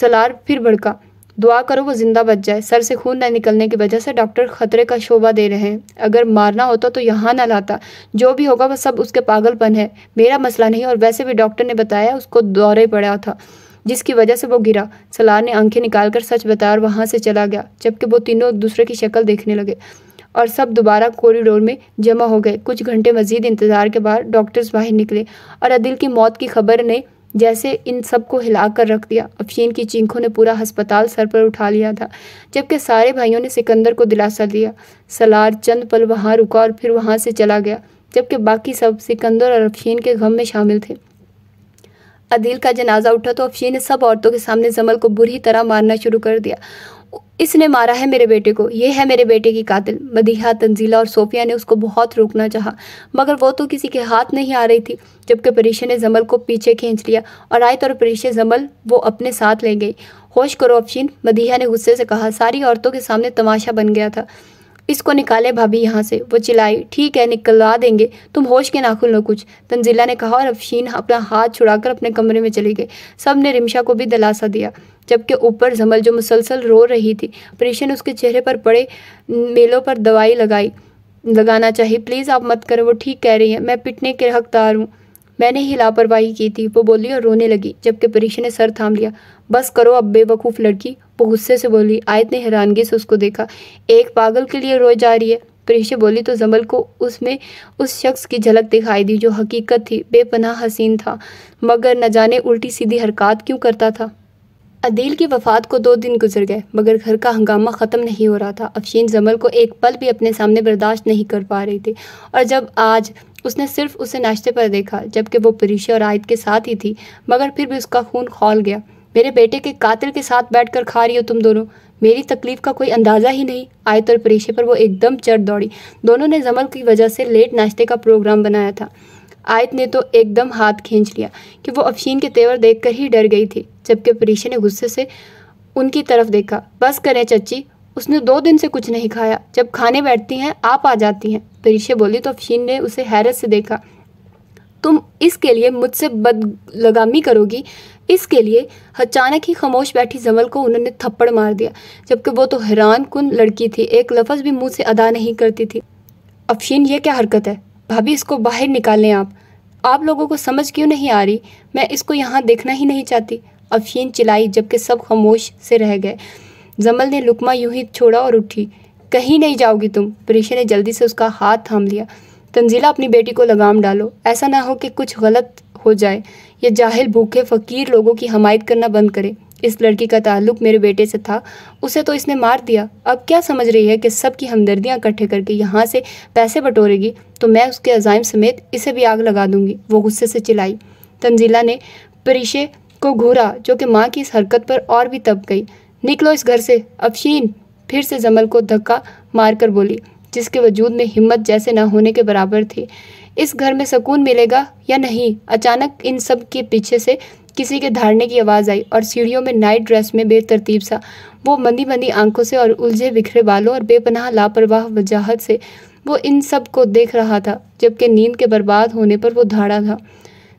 सलार फिर भड़का दुआ करो वो ज़िंदा बच जाए सर से खून न निकलने की वजह से डॉक्टर खतरे का शोभा दे रहे हैं अगर मारना होता तो यहाँ ना लाता जो भी होगा वह सब उसके पागलपन है मेरा मसला नहीं और वैसे भी डॉक्टर ने बताया उसको दौरे पड़ा था जिसकी वजह से वो गिरा सलार ने आंखें निकालकर सच बताया और वहाँ से चला गया जबकि वो तीनों एक दूसरे की शक्ल देखने लगे और सब दोबारा कॉरिडोर में जमा हो गए कुछ घंटे मजीद इंतज़ार के बाद डॉक्टर्स बाहर निकले और अदिल की मौत की खबर ने जैसे इन सब को हिला कर रख दिया अफीन की चीखों ने पूरा अस्पताल सर पर उठा लिया था जबकि सारे भाइयों ने सिकंदर को दिलासा दिया सलार चंद पल वहाँ रुका और फिर वहाँ से चला गया जबकि बाकी सब सिकंदर और अफीन के गम में शामिल थे अदिल का जनाजा उठा तो अफशीन ने सब औरतों के सामने जमल को बुरी तरह मारना शुरू कर दिया इसने मारा है मेरे बेटे को ये है मेरे बेटे की कातिल मदीहा तंजीला और सोफिया ने उसको बहुत रोकना चाहा मगर वो तो किसी के हाथ नहीं आ रही थी जबकि परीशे ने जमल को पीछे खींच लिया और आयत और परीशे जमल वो अपने साथ ले गई होश करो अफशीन मदीहा ने गुस्से से कहा सारी औरतों के सामने तमाशा बन गया था इसको निकाले भाभी यहाँ से वो चिल्लाई ठीक है निकलवा देंगे तुम होश के नाखुल लो कुछ तंजीला ने कहा और अफशीन अपना हाथ छुड़ाकर अपने कमरे में चली गई सब ने रिमशा को भी दलासा दिया जबकि ऊपर जमल जो मुसलसल रो रही थी परेशान उसके चेहरे पर पड़े मेलों पर दवाई लगाई लगाना चाहिए प्लीज़ आप मत करो वो ठीक कह रही हैं मैं पिटने के हकदार हूँ मैंने ही लापरवाही की थी वो बोली और रोने लगी जबकि परीक्षा ने सर थाम लिया बस करो अब बेवकूफ़ लड़की वो गुस्से से बोली आयत ने हैरानगी से उसको देखा एक पागल के लिए रोए जा रही है परीक्षा बोली तो जमल को उसमें उस शख्स की झलक दिखाई दी जो हकीकत थी बेपनाह हसीन था मगर न जाने उल्टी सीधी हरकत क्यों करता था अदील की वफात को दो दिन गुजर गए मगर घर का हंगामा ख़त्म नहीं हो रहा था अफशीन जमल को एक पल भी अपने सामने बर्दाश्त नहीं कर पा रही थी और जब आज उसने सिर्फ उसे नाश्ते पर देखा जबकि वो परीशा और आयद के साथ ही थी मगर फिर भी उसका खून खोल गया मेरे बेटे के कातिल के साथ बैठकर खा रही हो तुम दोनों मेरी तकलीफ का कोई अंदाज़ा ही नहीं आयत और परीक्षे पर वो एकदम चढ़ दौड़ी दोनों ने जमल की वजह से लेट नाश्ते का प्रोग्राम बनाया था आयत ने तो एकदम हाथ खींच लिया कि वो अफशीन के तेवर देखकर ही डर गई थी जबकि परीशा ने गुस्से से उनकी तरफ देखा बस करें चच्ची उसने दो दिन से कुछ नहीं खाया जब खाने बैठती हैं आप आ जाती हैं परीशा बोली तो अफशीन ने उसे हैरत से देखा तुम इसके लिए मुझसे बदलगामी करोगी इसके लिए अचानक ही खामोश बैठी जमल को उन्होंने थप्पड़ मार दिया जबकि वो तो हैरान कन लड़की थी एक लफ्ज़ भी मुंह से अदा नहीं करती थी अफशीन ये क्या हरकत है भाभी इसको बाहर निकालें आप आप लोगों को समझ क्यों नहीं आ रही मैं इसको यहाँ देखना ही नहीं चाहती अफीन चिल्लाई जबकि सब खामोश से रह गए जमल ने लुकमा यूं ही छोड़ा और उठी कहीं नहीं जाओगी तुम परीशा ने जल्दी से उसका हाथ थाम लिया तंजीला अपनी बेटी को लगाम डालो ऐसा ना हो कि कुछ गलत हो जाए या जाहिल भूखे फ़कीर लोगों की हमायत करना बंद करे इस लड़की का ताल्लुक मेरे बेटे से था उसे तो इसने मार दिया अब क्या समझ रही है कि सबकी हमदर्दियाँ इकट्ठे करके यहाँ से पैसे बटोरेगी तो मैं उसके अजाइम समेत इसे भी आग लगा दूंगी वो गुस्से से चिल्लाई तंजीला ने परिशे को घूरा जो कि माँ की इस हरकत पर और भी तब गई निकलो इस घर से अफशीन फिर से जमल को धक्का मारकर बोली जिसके वजूद में हिम्मत जैसे ना होने के बराबर थी इस घर में सुकून मिलेगा या नहीं अचानक इन सब के पीछे से किसी के धारने की आवाज़ आई और सीढ़ियों में नाइट ड्रेस में बेतरतीब सा वो मंदी मंदी आंखों से और उलझे बिखरे बालों और बेपनाह लापरवाह वजाहत से वो इन सब को देख रहा था जबकि नींद के बर्बाद होने पर वो धाड़ा था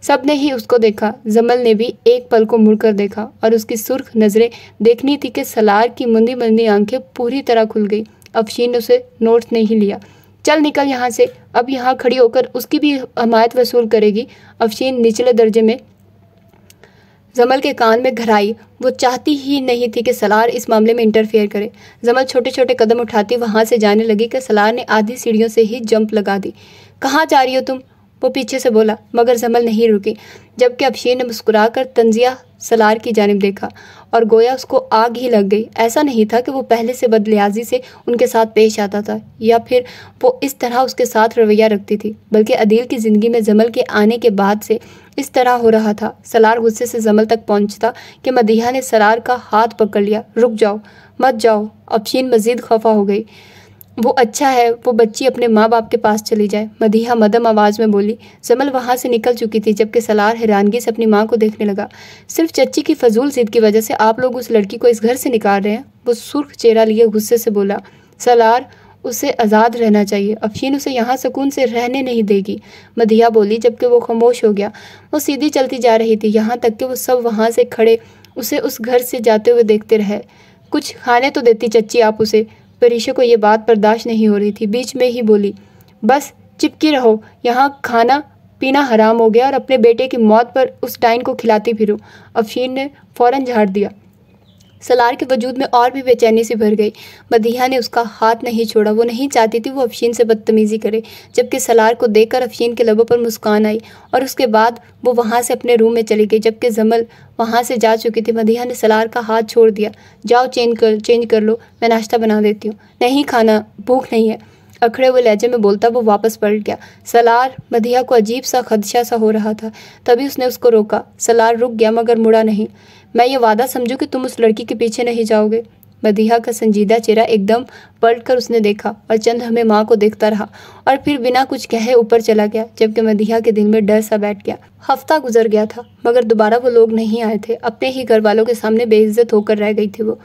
सब ने ही उसको देखा जमल ने भी एक पल को मुड़कर देखा और उसकी सुर्ख नज़रें देखनी थी कि सलार की मंदी मंदी आंखें पूरी तरह खुल गई अफशीन ने उसे नोट नहीं लिया चल निकल यहाँ से अब यहाँ खड़ी होकर उसकी भी हमायत वसूल करेगी अफशीन निचले दर्जे में जमल के कान में घराई वो चाहती ही नहीं थी कि सलार इस मामले में इंटरफेयर करे जमल छोटे छोटे कदम उठाती वहाँ से जाने लगी कि सलार ने आधी सीढ़ियों से ही जंप लगा दी कहाँ जा रही हो तुम वो पीछे से बोला मगर जमल नहीं रुकी जबकि अबशीर ने मुस्कुरा कर तंजिया सलार की जानब देखा और गोया उसको आग ही लग गई ऐसा नहीं था कि वो पहले से बदलियाजी से उनके साथ पेश आता था या फिर वो इस तरह उसके साथ रवैया रखती थी बल्कि अदील की ज़िंदगी में जमल के आने के बाद से इस तरह हो रहा था सलार गुस्से से जमल तक पहुंचता कि मदीहा ने सलार का हाथ पकड़ लिया रुक जाओ मत जाओ अब मजीद खफा हो गई वो अच्छा है वो बच्ची अपने माँ बाप के पास चली जाए मदीहा मदम आवाज़ में बोली जमल वहाँ से निकल चुकी थी जबकि सलार हैरानगी से अपनी माँ को देखने लगा सिर्फ चच्ची की फजूल जिद की वजह से आप लोग उस लड़की को इस घर से निकाल रहे हैं वो सुर्ख चेहरा लिए गुस्से से बोला सलार उसे आज़ाद रहना चाहिए अफशीन उसे यहाँ सुकून से रहने नहीं देगी मदिया बोली जबकि वो खामोश हो गया वो सीधी चलती जा रही थी यहाँ तक कि वो सब वहाँ से खड़े उसे उस घर से जाते हुए देखते रहे कुछ खाने तो देती चच्ची आप उसे परीशा को ये बात बर्दाश्त नहीं हो रही थी बीच में ही बोली बस चिपकी रहो यहाँ खाना पीना हराम हो गया और अपने बेटे की मौत पर उस टाइन को खिलाती फिरूँ अफशीन ने फ़ौरन झाड़ दिया सलार के वजूद में और भी बेचैनी सी भर गई मदीहा ने उसका हाथ नहीं छोड़ा वो नहीं चाहती थी वो अफशीन से बदतमीज़ी करे जबकि सलार को देखकर अफशीन के लबों पर मुस्कान आई और उसके बाद वो वहाँ से अपने रूम में चली गई जबकि जमल वहाँ से जा चुकी थी मदीहा ने सलार का हाथ छोड़ दिया जाओ चेंज कर चेंज कर लो मैं नाश्ता बना देती हूँ नहीं खाना भूख नहीं है अखड़े हुए लहजे में बोलता वो वापस पलट गया सलार मदिया को अजीब सा खदशा सा हो रहा था तभी उसने उसको रोका सलार रुक गया मगर मुड़ा नहीं मैं ये वादा समझू कि तुम उस लड़की के पीछे नहीं जाओगे मदीहा का संजीदा चेहरा एकदम पलट कर उसने देखा और चंद हमें माँ को देखता रहा और फिर बिना कुछ कहे ऊपर चला गया जबकि मदीहा के दिल में डर सा बैठ गया हफ्ता गुजर गया था मगर दोबारा वो लोग नहीं आए थे अपने ही घर वालों के सामने बेइज्जत होकर रह गई थी वो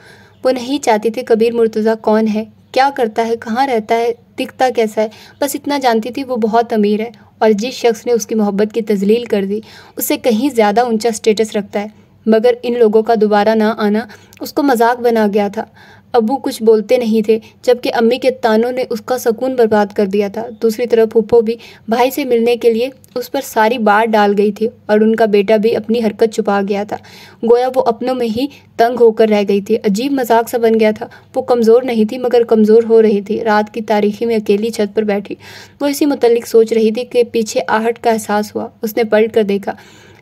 वो नहीं चाहती थी कबीर मुर्तज़ा कौन है क्या करता है कहाँ रहता है दिखता कैसा है बस इतना जानती थी वो बहुत अमीर है और जिस शख्स ने उसकी मोहब्बत की तजलील कर दी उससे कहीं ज़्यादा ऊंचा स्टेटस रखता है मगर इन लोगों का दोबारा ना आना उसको मजाक बना गया था अबू कुछ बोलते नहीं थे जबकि अम्मी के तानों ने उसका सुकून बर्बाद कर दिया था दूसरी तरफ फूफो भी भाई से मिलने के लिए उस पर सारी बार डाल गई थी और उनका बेटा भी अपनी हरकत छुपा गया था गोया वो अपनों में ही तंग होकर रह गई थी अजीब मजाक सा बन गया था वो कमज़ोर नहीं थी मगर कमज़ोर हो रही थी रात की तारीखी में अकेली छत पर बैठी वो इसी मुतलिक सोच रही थी कि पीछे आहट का एहसास हुआ उसने पलट कर देखा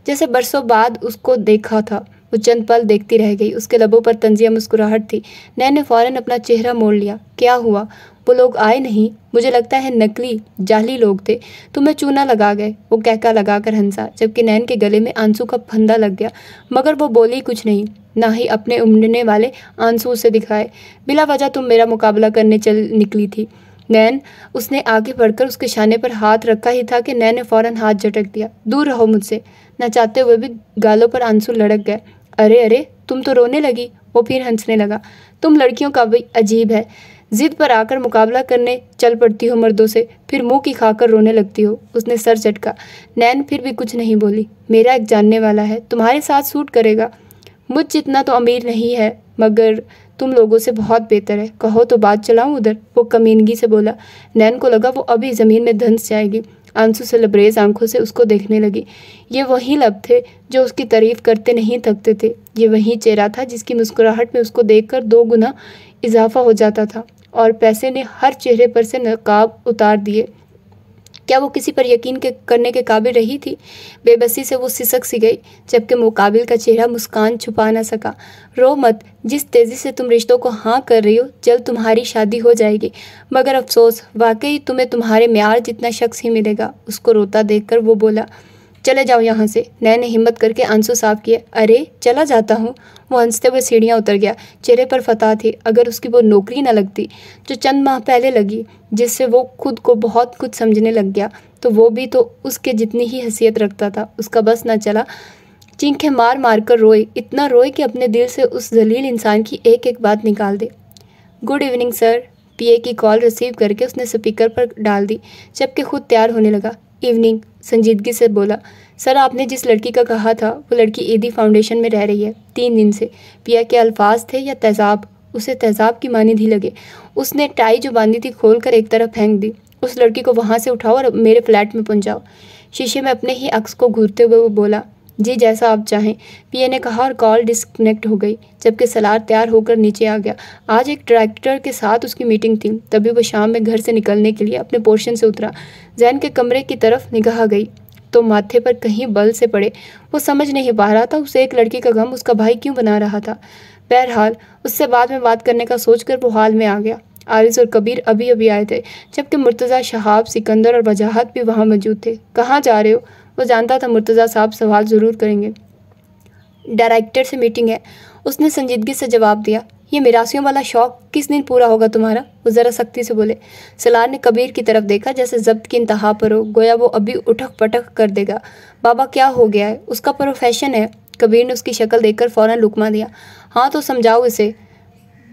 जैसे बरसों बाद उसको देखा था वो चंद पल देखती रह गई उसके लबों पर तंजिया मुस्कुराहट थी नैन ने फ़ौरन अपना चेहरा मोड़ लिया क्या हुआ वो लोग आए नहीं मुझे लगता है नकली जाली लोग थे तुम्हें चूना लगा गए वो कहका लगाकर हंसा जबकि नैन के गले में आंसू का फंदा लग गया मगर वो बोली कुछ नहीं ना ही अपने उमड़ने वाले आंसू उसे दिखाए बिला वजह तुम मेरा मुकाबला करने चल निकली थी नैन उसने आगे बढ़कर उसके शाने पर हाथ रखा ही था कि नैन ने फ़ौरन हाथ झटक दिया दूर रहो मुझसे नचाते हुए भी गालों पर आंसू लड़क गए अरे अरे तुम तो रोने लगी वो फिर हंसने लगा तुम लड़कियों का भी अजीब है जिद पर आकर मुकाबला करने चल पड़ती हो मर्दों से फिर मुंह की खाकर रोने लगती हो उसने सर झटका नैन फिर भी कुछ नहीं बोली मेरा एक जानने वाला है तुम्हारे साथ सूट करेगा मुझ जितना तो अमीर नहीं है मगर तुम लोगों से बहुत बेहतर है कहो तो बात चलाऊं उधर वो कमीनगी से बोला नैन को लगा वो अभी ज़मीन में धंस जाएगी आंसू से लबरेज आंखों से उसको देखने लगी ये वही लब थे जो उसकी तारीफ करते नहीं थकते थे ये वही चेहरा था जिसकी मुस्कुराहट में उसको देखकर दो गुना इजाफा हो जाता था और पैसे ने हर चेहरे पर से नकाब उतार दिए क्या वो किसी पर यकीन के करने के काबिल रही थी बेबसी से वो सिसक सी गई जबकि मुकाबिल का चेहरा मुस्कान छुपा ना सका रो मत जिस तेज़ी से तुम रिश्तों को हाँ कर रही हो जल्द तुम्हारी शादी हो जाएगी मगर अफसोस वाकई तुम्हें तुम्हारे म्यार जितना शख्स ही मिलेगा उसको रोता देखकर वो बोला चले जाओ यहाँ से नए ने हिम्मत करके आंसू साफ किए अरे चला जाता हूँ वो हंसते हुए सीढ़ियाँ उतर गया चेहरे पर फतह थी अगर उसकी वो नौकरी न लगती जो चंद माह पहले लगी जिससे वो खुद को बहुत कुछ समझने लग गया तो वो भी तो उसके जितनी ही हैसियत रखता था उसका बस ना चला चीखें मार मार कर रोए इतना रोए कि अपने दिल से उस जलील इंसान की एक एक बात निकाल दे गुड इवनिंग सर पीए की कॉल रिसीव करके उसने स्पीकर पर डाल दी जबकि खुद तैयार होने लगा इवनिंग संजीदगी से बोला सर आपने जिस लड़की का कहा था वो लड़की ईदी फाउंडेशन में रह रही है तीन दिन से पिया के अल्फाज थे या तेज़ाब उसे तेज़ाब की मानी थी लगे उसने टाई जो बांधी थी खोल कर एक तरफ फेंक दी उस लड़की को वहाँ से उठाओ और मेरे फ्लैट में पहुँचाओ शीशे में अपने ही अक्स को घूरते हुए वो बोला जी जैसा आप चाहें पीए ने कहा और कॉल डिस्कनेक्ट हो गई जबकि सलार तैयार होकर नीचे आ गया आज एक डायरेक्टर के साथ उसकी मीटिंग थी तभी वो शाम में घर से निकलने के लिए अपने पोर्शन से उतरा जैन के कमरे की तरफ निगाह गई तो माथे पर कहीं बल से पड़े वो समझ नहीं पा रहा था उसे एक लड़की का गम उसका भाई क्यों बना रहा था बहरहाल उससे बाद में बात करने का सोचकर वो हाल में आ गया आरिस और कबीर अभी अभी आए थे जबकि मुर्तज़ा शहाब सिकंदर और वजाहत भी वहाँ मौजूद थे कहाँ जा रहे हो वो जानता था मुर्तज़ा साहब सवाल ज़रूर करेंगे डायरेक्टर से मीटिंग है उसने संजीदगी से जवाब दिया ये मिरासियों वाला शौक किस दिन पूरा होगा तुम्हारा वो ज़रा सख्ती से बोले सलार ने कबीर की तरफ देखा जैसे जब्त की इंतहा पर हो गोया वो अभी उठक पटक कर देगा बाबा क्या हो गया है उसका प्रोफेशन है कबीर ने उसकी शक्ल देखकर फ़ौर लुकमा दिया हाँ तो समझाओ इसे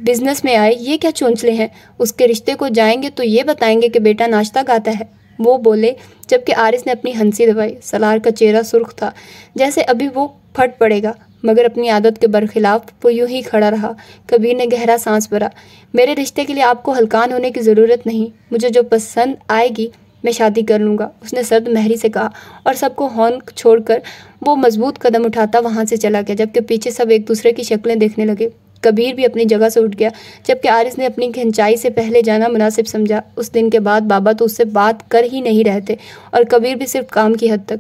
बिजनेस में आए ये क्या चोंचले हैं उसके रिश्ते को जाएंगे तो ये बताएंगे कि बेटा नाश्ता गाता है वो बोले जबकि आरिस ने अपनी हंसी दबाई सलार का चेहरा सुर्ख था जैसे अभी वो फट पड़ेगा मगर अपनी आदत के बरखिलाफ वो यूं ही खड़ा रहा कबीर ने गहरा सांस भरा मेरे रिश्ते के लिए आपको हलकान होने की ज़रूरत नहीं मुझे जो पसंद आएगी मैं शादी कर लूँगा उसने सर्द महरी से कहा और सबको हॉर्न छोड़कर वो मजबूत कदम उठाता वहाँ से चला गया जबकि पीछे सब एक दूसरे की शक्लें देखने लगे कबीर भी अपनी जगह से उठ गया जबकि आरिस ने अपनी खिंचाई से पहले जाना मुनासिब समझा उस दिन के बाद बाबा तो उससे बात कर ही नहीं रहते और कबीर भी सिर्फ काम की हद तक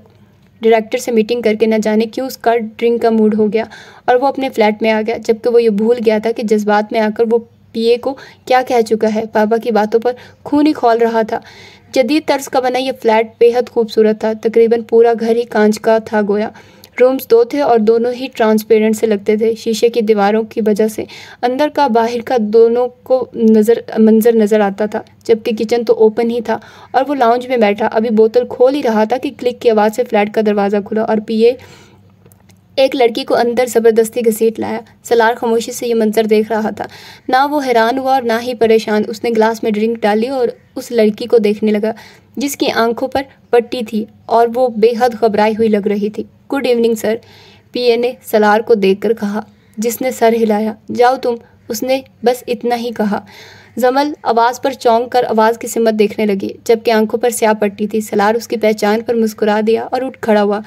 डायरेक्टर से मीटिंग करके न जाने क्यों उसका ड्रिंक का मूड हो गया और वो अपने फ्लैट में आ गया जबकि वो ये भूल गया था कि जज्बात में आकर वो पीए को क्या कह चुका है पापा की बातों पर खून ही खोल रहा था जदीद तर्ज का बना यह फ्लैट बेहद खूबसूरत था तकरीबन पूरा घर ही कांच का था गोया रूम्स दो थे और दोनों ही ट्रांसपेरेंट से लगते थे शीशे की दीवारों की वजह से अंदर का बाहर का दोनों को नज़र मंजर नज़र आता था जबकि किचन तो ओपन ही था और वो लाउंज में बैठा अभी बोतल खोल ही रहा था कि क्लिक की आवाज़ से फ्लैट का दरवाज़ा खुला और पिए एक लड़की को अंदर ज़बरदस्ती घसीट लाया सलार खामोशी से ये मंजर देख रहा था ना वो हैरान हुआ और ना ही परेशान उसने ग्लास में ड्रिंक डाली और उस लड़की को देखने लगा जिसकी आंखों पर पट्टी थी और वो बेहद घबराई हुई लग रही थी गुड इवनिंग सर पीए ने सलार को देखकर कहा जिसने सर हिलाया जाओ तुम उसने बस इतना ही कहा जमल आवाज़ पर चौंक कर आवाज़ की सिमत देखने लगी जबकि आंखों पर स्या पट्टी थी सलार उसकी पहचान पर मुस्कुरा दिया और उठ खड़ा हुआ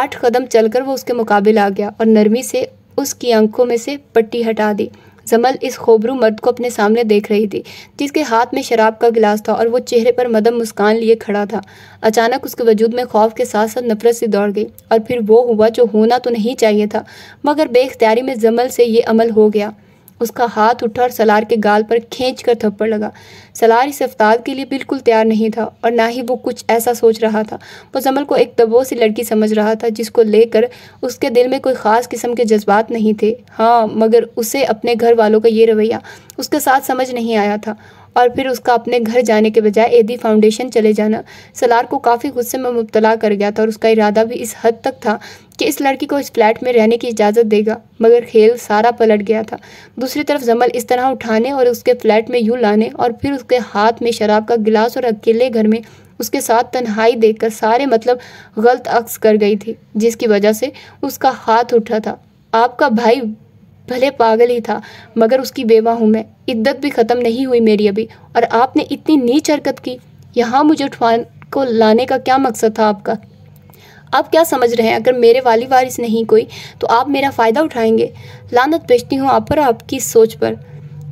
आठ कदम चलकर वो उसके मुकाबले आ गया और नरमी से उसकी आंखों में से पट्टी हटा दी जमल इस खोबरू मर्द को अपने सामने देख रही थी जिसके हाथ में शराब का गिलास था और वो चेहरे पर मदम मुस्कान लिए खड़ा था अचानक उसके वजूद में खौफ के साथ साथ नफरत से दौड़ गई और फिर वो हुआ जो होना तो नहीं चाहिए था मगर बेख्तियारी में जमल से ये अमल हो गया उसका हाथ उठा और सलार के गाल पर खींच कर थप्पड़ लगा सलार इस अफ्ताद के लिए बिल्कुल तैयार नहीं था और ना ही वो कुछ ऐसा सोच रहा था वो जमल को एक दबो सी लड़की समझ रहा था जिसको लेकर उसके दिल में कोई ख़ास किस्म के जज्बात नहीं थे हाँ मगर उसे अपने घर वालों का ये रवैया उसके साथ समझ नहीं आया था और फिर उसका अपने घर जाने के बजाय एदी फाउंडेशन चले जाना सलार को काफ़ी गुस्से में मुबतला कर गया था और उसका इरादा भी इस हद तक था कि इस लड़की को इस फ्लैट में रहने की इजाज़त देगा मगर खेल सारा पलट गया था दूसरी तरफ जमल इस तरह उठाने और उसके फ्लैट में यूँ लाने और फिर उसके हाथ में शराब का गिलास और अकेले घर में उसके साथ तन्हाई देखकर सारे मतलब गलत अक्स कर गई थी जिसकी वजह से उसका हाथ उठा था आपका भाई भले पागल ही था मगर उसकी बेवा हूँ मैं इद्दत भी ख़त्म नहीं हुई मेरी अभी और आपने इतनी नीच हरकत की यहाँ मुझे उठवान को लाने का क्या मकसद था आपका आप क्या समझ रहे हैं अगर मेरे वाली वारिस नहीं कोई तो आप मेरा फ़ायदा उठाएंगे लानत बेचती हूँ आप पर आपकी सोच पर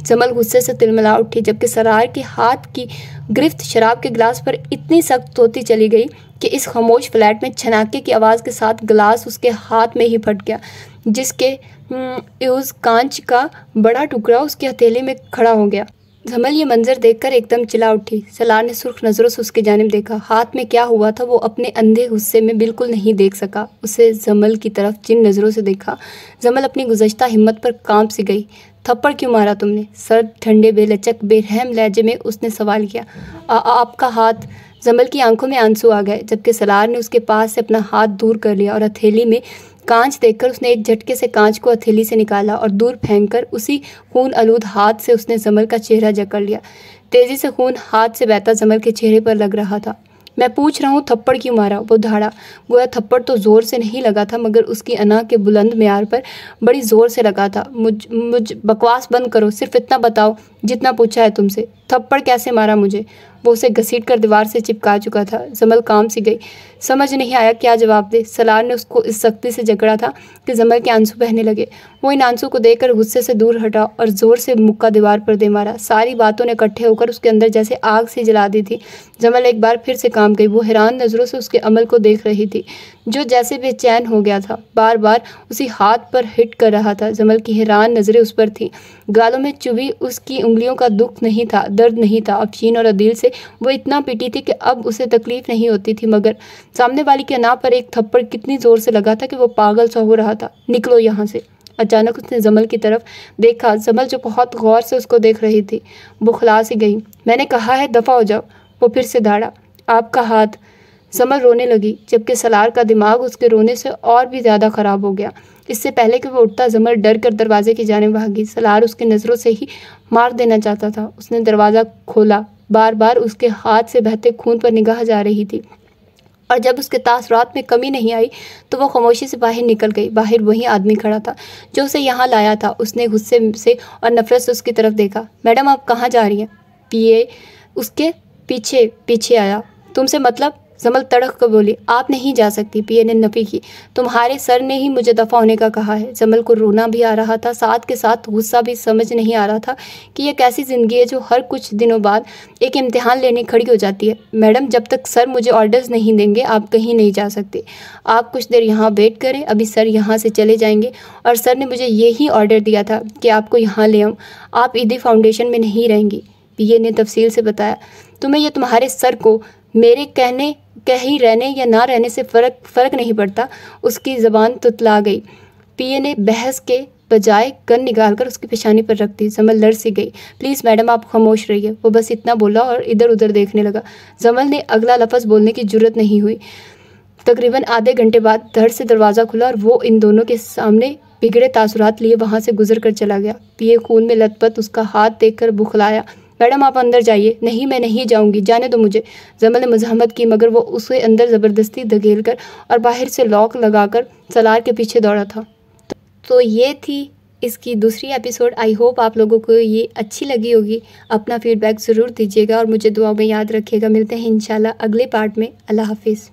जमल गुस्से से तिलमिला उठी जबकि सरार के हाथ की गिरफ्त शराब के गिलास पर इतनी सख्त होती चली गई कि इस खामोश फ्लैट में छनाके की आवाज़ के साथ गिलास उसके हाथ में ही फट गया जिसके हम्म, उस कांच का बड़ा टुकड़ा उसके हथेली में खड़ा हो गया जमल ये मंजर देखकर एकदम चिल्ला उठी सलार ने सुर्ख नज़रों से उसकी जानब देखा हाथ में क्या हुआ था वो अपने अंधे गुस्से में बिल्कुल नहीं देख सका उसे जमल की तरफ जिन नज़रों से देखा जमल अपनी गुजशत हिम्मत पर कांप सी गई थप्पड़ क्यों मारा तुमने सर ठंडे बेलचक बेरहम लहजे में उसने सवाल किया आ, आ, आपका हाथ जमल की आंखों में आंसू आ गए जबकि सलार ने उसके पास से अपना हाथ दूर कर लिया और हथेली में कांच देखकर उसने एक झटके से कांच को हथेली से निकाला और दूर फेंक कर उसी खून आलूद हाथ से उसने जमर का चेहरा जकड़ लिया तेज़ी से खून हाथ से बहता जमर के चेहरे पर लग रहा था मैं पूछ रहा हूँ थप्पड़ क्यों मारा वो धाड़ा गोया थप्पड़ तो ज़ोर से नहीं लगा था मगर उसकी अना के बुलंद मैार पर बड़ी ज़ोर से लगा था मुझ मुझ बकवास बंद करो सिर्फ इतना बताओ जितना पूछा है तुमसे थप्पड़ कैसे मारा मुझे वो उसे घसीट कर दीवार से चिपका चुका था जमल काम सी गई समझ नहीं आया क्या जवाब दे सलार ने उसको इस सख्ती से जकड़ा था कि जमल के आंसू बहने लगे वो इन आंसू को देखकर गुस्से से दूर हटा और ज़ोर से मुक्का दीवार पर दे मारा सारी बातों ने इकट्ठे होकर उसके अंदर जैसे आग से जला दी थी जमल एक बार फिर से काम गई वो हैरान नज़रों से उसके अमल को देख रही थी जो जैसे बेचैन हो गया था बार बार उसी हाथ पर हिट कर रहा था जमल की हैरान नज़रें उस पर थी गालों में चुभी उसकी उंगलियों का दुख नहीं था दर्द नहीं था अब और अदील से से वो इतना पीटी थी कि अब उसे तकलीफ नहीं होती थी मगर सामने वाले के अनाप पर एक थप्पड़ कितनी ज़ोर से लगा था कि वो पागल सा हो रहा था निकलो यहाँ से अचानक उसने जमल की तरफ देखा जमल जो बहुत गौर से उसको देख रही थी बुखला सी गई मैंने कहा है दफ़ा हो जाओ वो फिर से धाड़ा आपका हाथ जमल रोने लगी जबकि सलार का दिमाग उसके रोने से और भी ज़्यादा ख़राब हो गया इससे पहले कि वो उठता जमल डर कर दरवाजे की जाने भागी सलार उसकी नज़रों से ही मार देना चाहता था उसने दरवाज़ा खोला बार बार उसके हाथ से बहते खून पर निगाह जा रही थी और जब उसके तासरात में कमी नहीं आई तो वो खामोशी से बाहर निकल गई बाहर वही आदमी खड़ा था जो उसे यहाँ लाया था उसने गुस्से से और नफरत से उसकी तरफ देखा मैडम आप कहाँ जा रही हैं पी उसके पीछे पीछे आया तुमसे मतलब जमल तड़क कर बोली आप नहीं जा सकती पीए ने नफी की तुम्हारे सर ने ही मुझे दफ़ा होने का कहा है जमल को रोना भी आ रहा था साथ के साथ गुस्सा भी समझ नहीं आ रहा था कि यह कैसी ज़िंदगी है जो हर कुछ दिनों बाद एक इम्तिहान लेने खड़ी हो जाती है मैडम जब तक सर मुझे ऑर्डर्स नहीं देंगे आप कहीं नहीं जा सकते आप कुछ देर यहाँ वेट करें अभी सर यहाँ से चले जाएंगे और सर ने मुझे यही ऑर्डर दिया था कि आपको यहाँ ले आऊँ आप ईदी फाउंडेशन में नहीं रहेंगी पीए ने तफसील से बताया तुम्हें यह तुम्हारे सर को मेरे कहने कहीं रहने या ना रहने से फ़र्क फ़र्क नहीं पड़ता उसकी ज़बान तुतला गई पीए ने बहस के बजाय गन निकाल कर उसकी पेशानी पर रख दी जमल लड़ सी गई प्लीज़ मैडम आप खामोश रहिए वो बस इतना बोला और इधर उधर देखने लगा जमल ने अगला लफ्ज़ बोलने की जरूरत नहीं हुई तकरीबन आधे घंटे बाद धड़ से दरवाज़ा खुला और वो इन दोनों के सामने बिगड़े तासुरात लिए वहाँ से गुजर कर चला गया पिए खून में लतपत उसका हाथ कर बुखलाया मैडम आप अंदर जाइए नहीं मैं नहीं जाऊँगी जाने दो मुझे जमल ने मजामत की मगर वो उसे अंदर ज़बरदस्ती धकेल कर और बाहर से लॉक लगाकर सलार के पीछे दौड़ा था तो, तो ये थी इसकी दूसरी एपिसोड आई होप आप लोगों को ये अच्छी लगी होगी अपना फीडबैक ज़रूर दीजिएगा और मुझे दुआ में याद रखिएगा मिलते हैं इंशाल्लाह अगले पार्ट में अल्लाह हाफिज़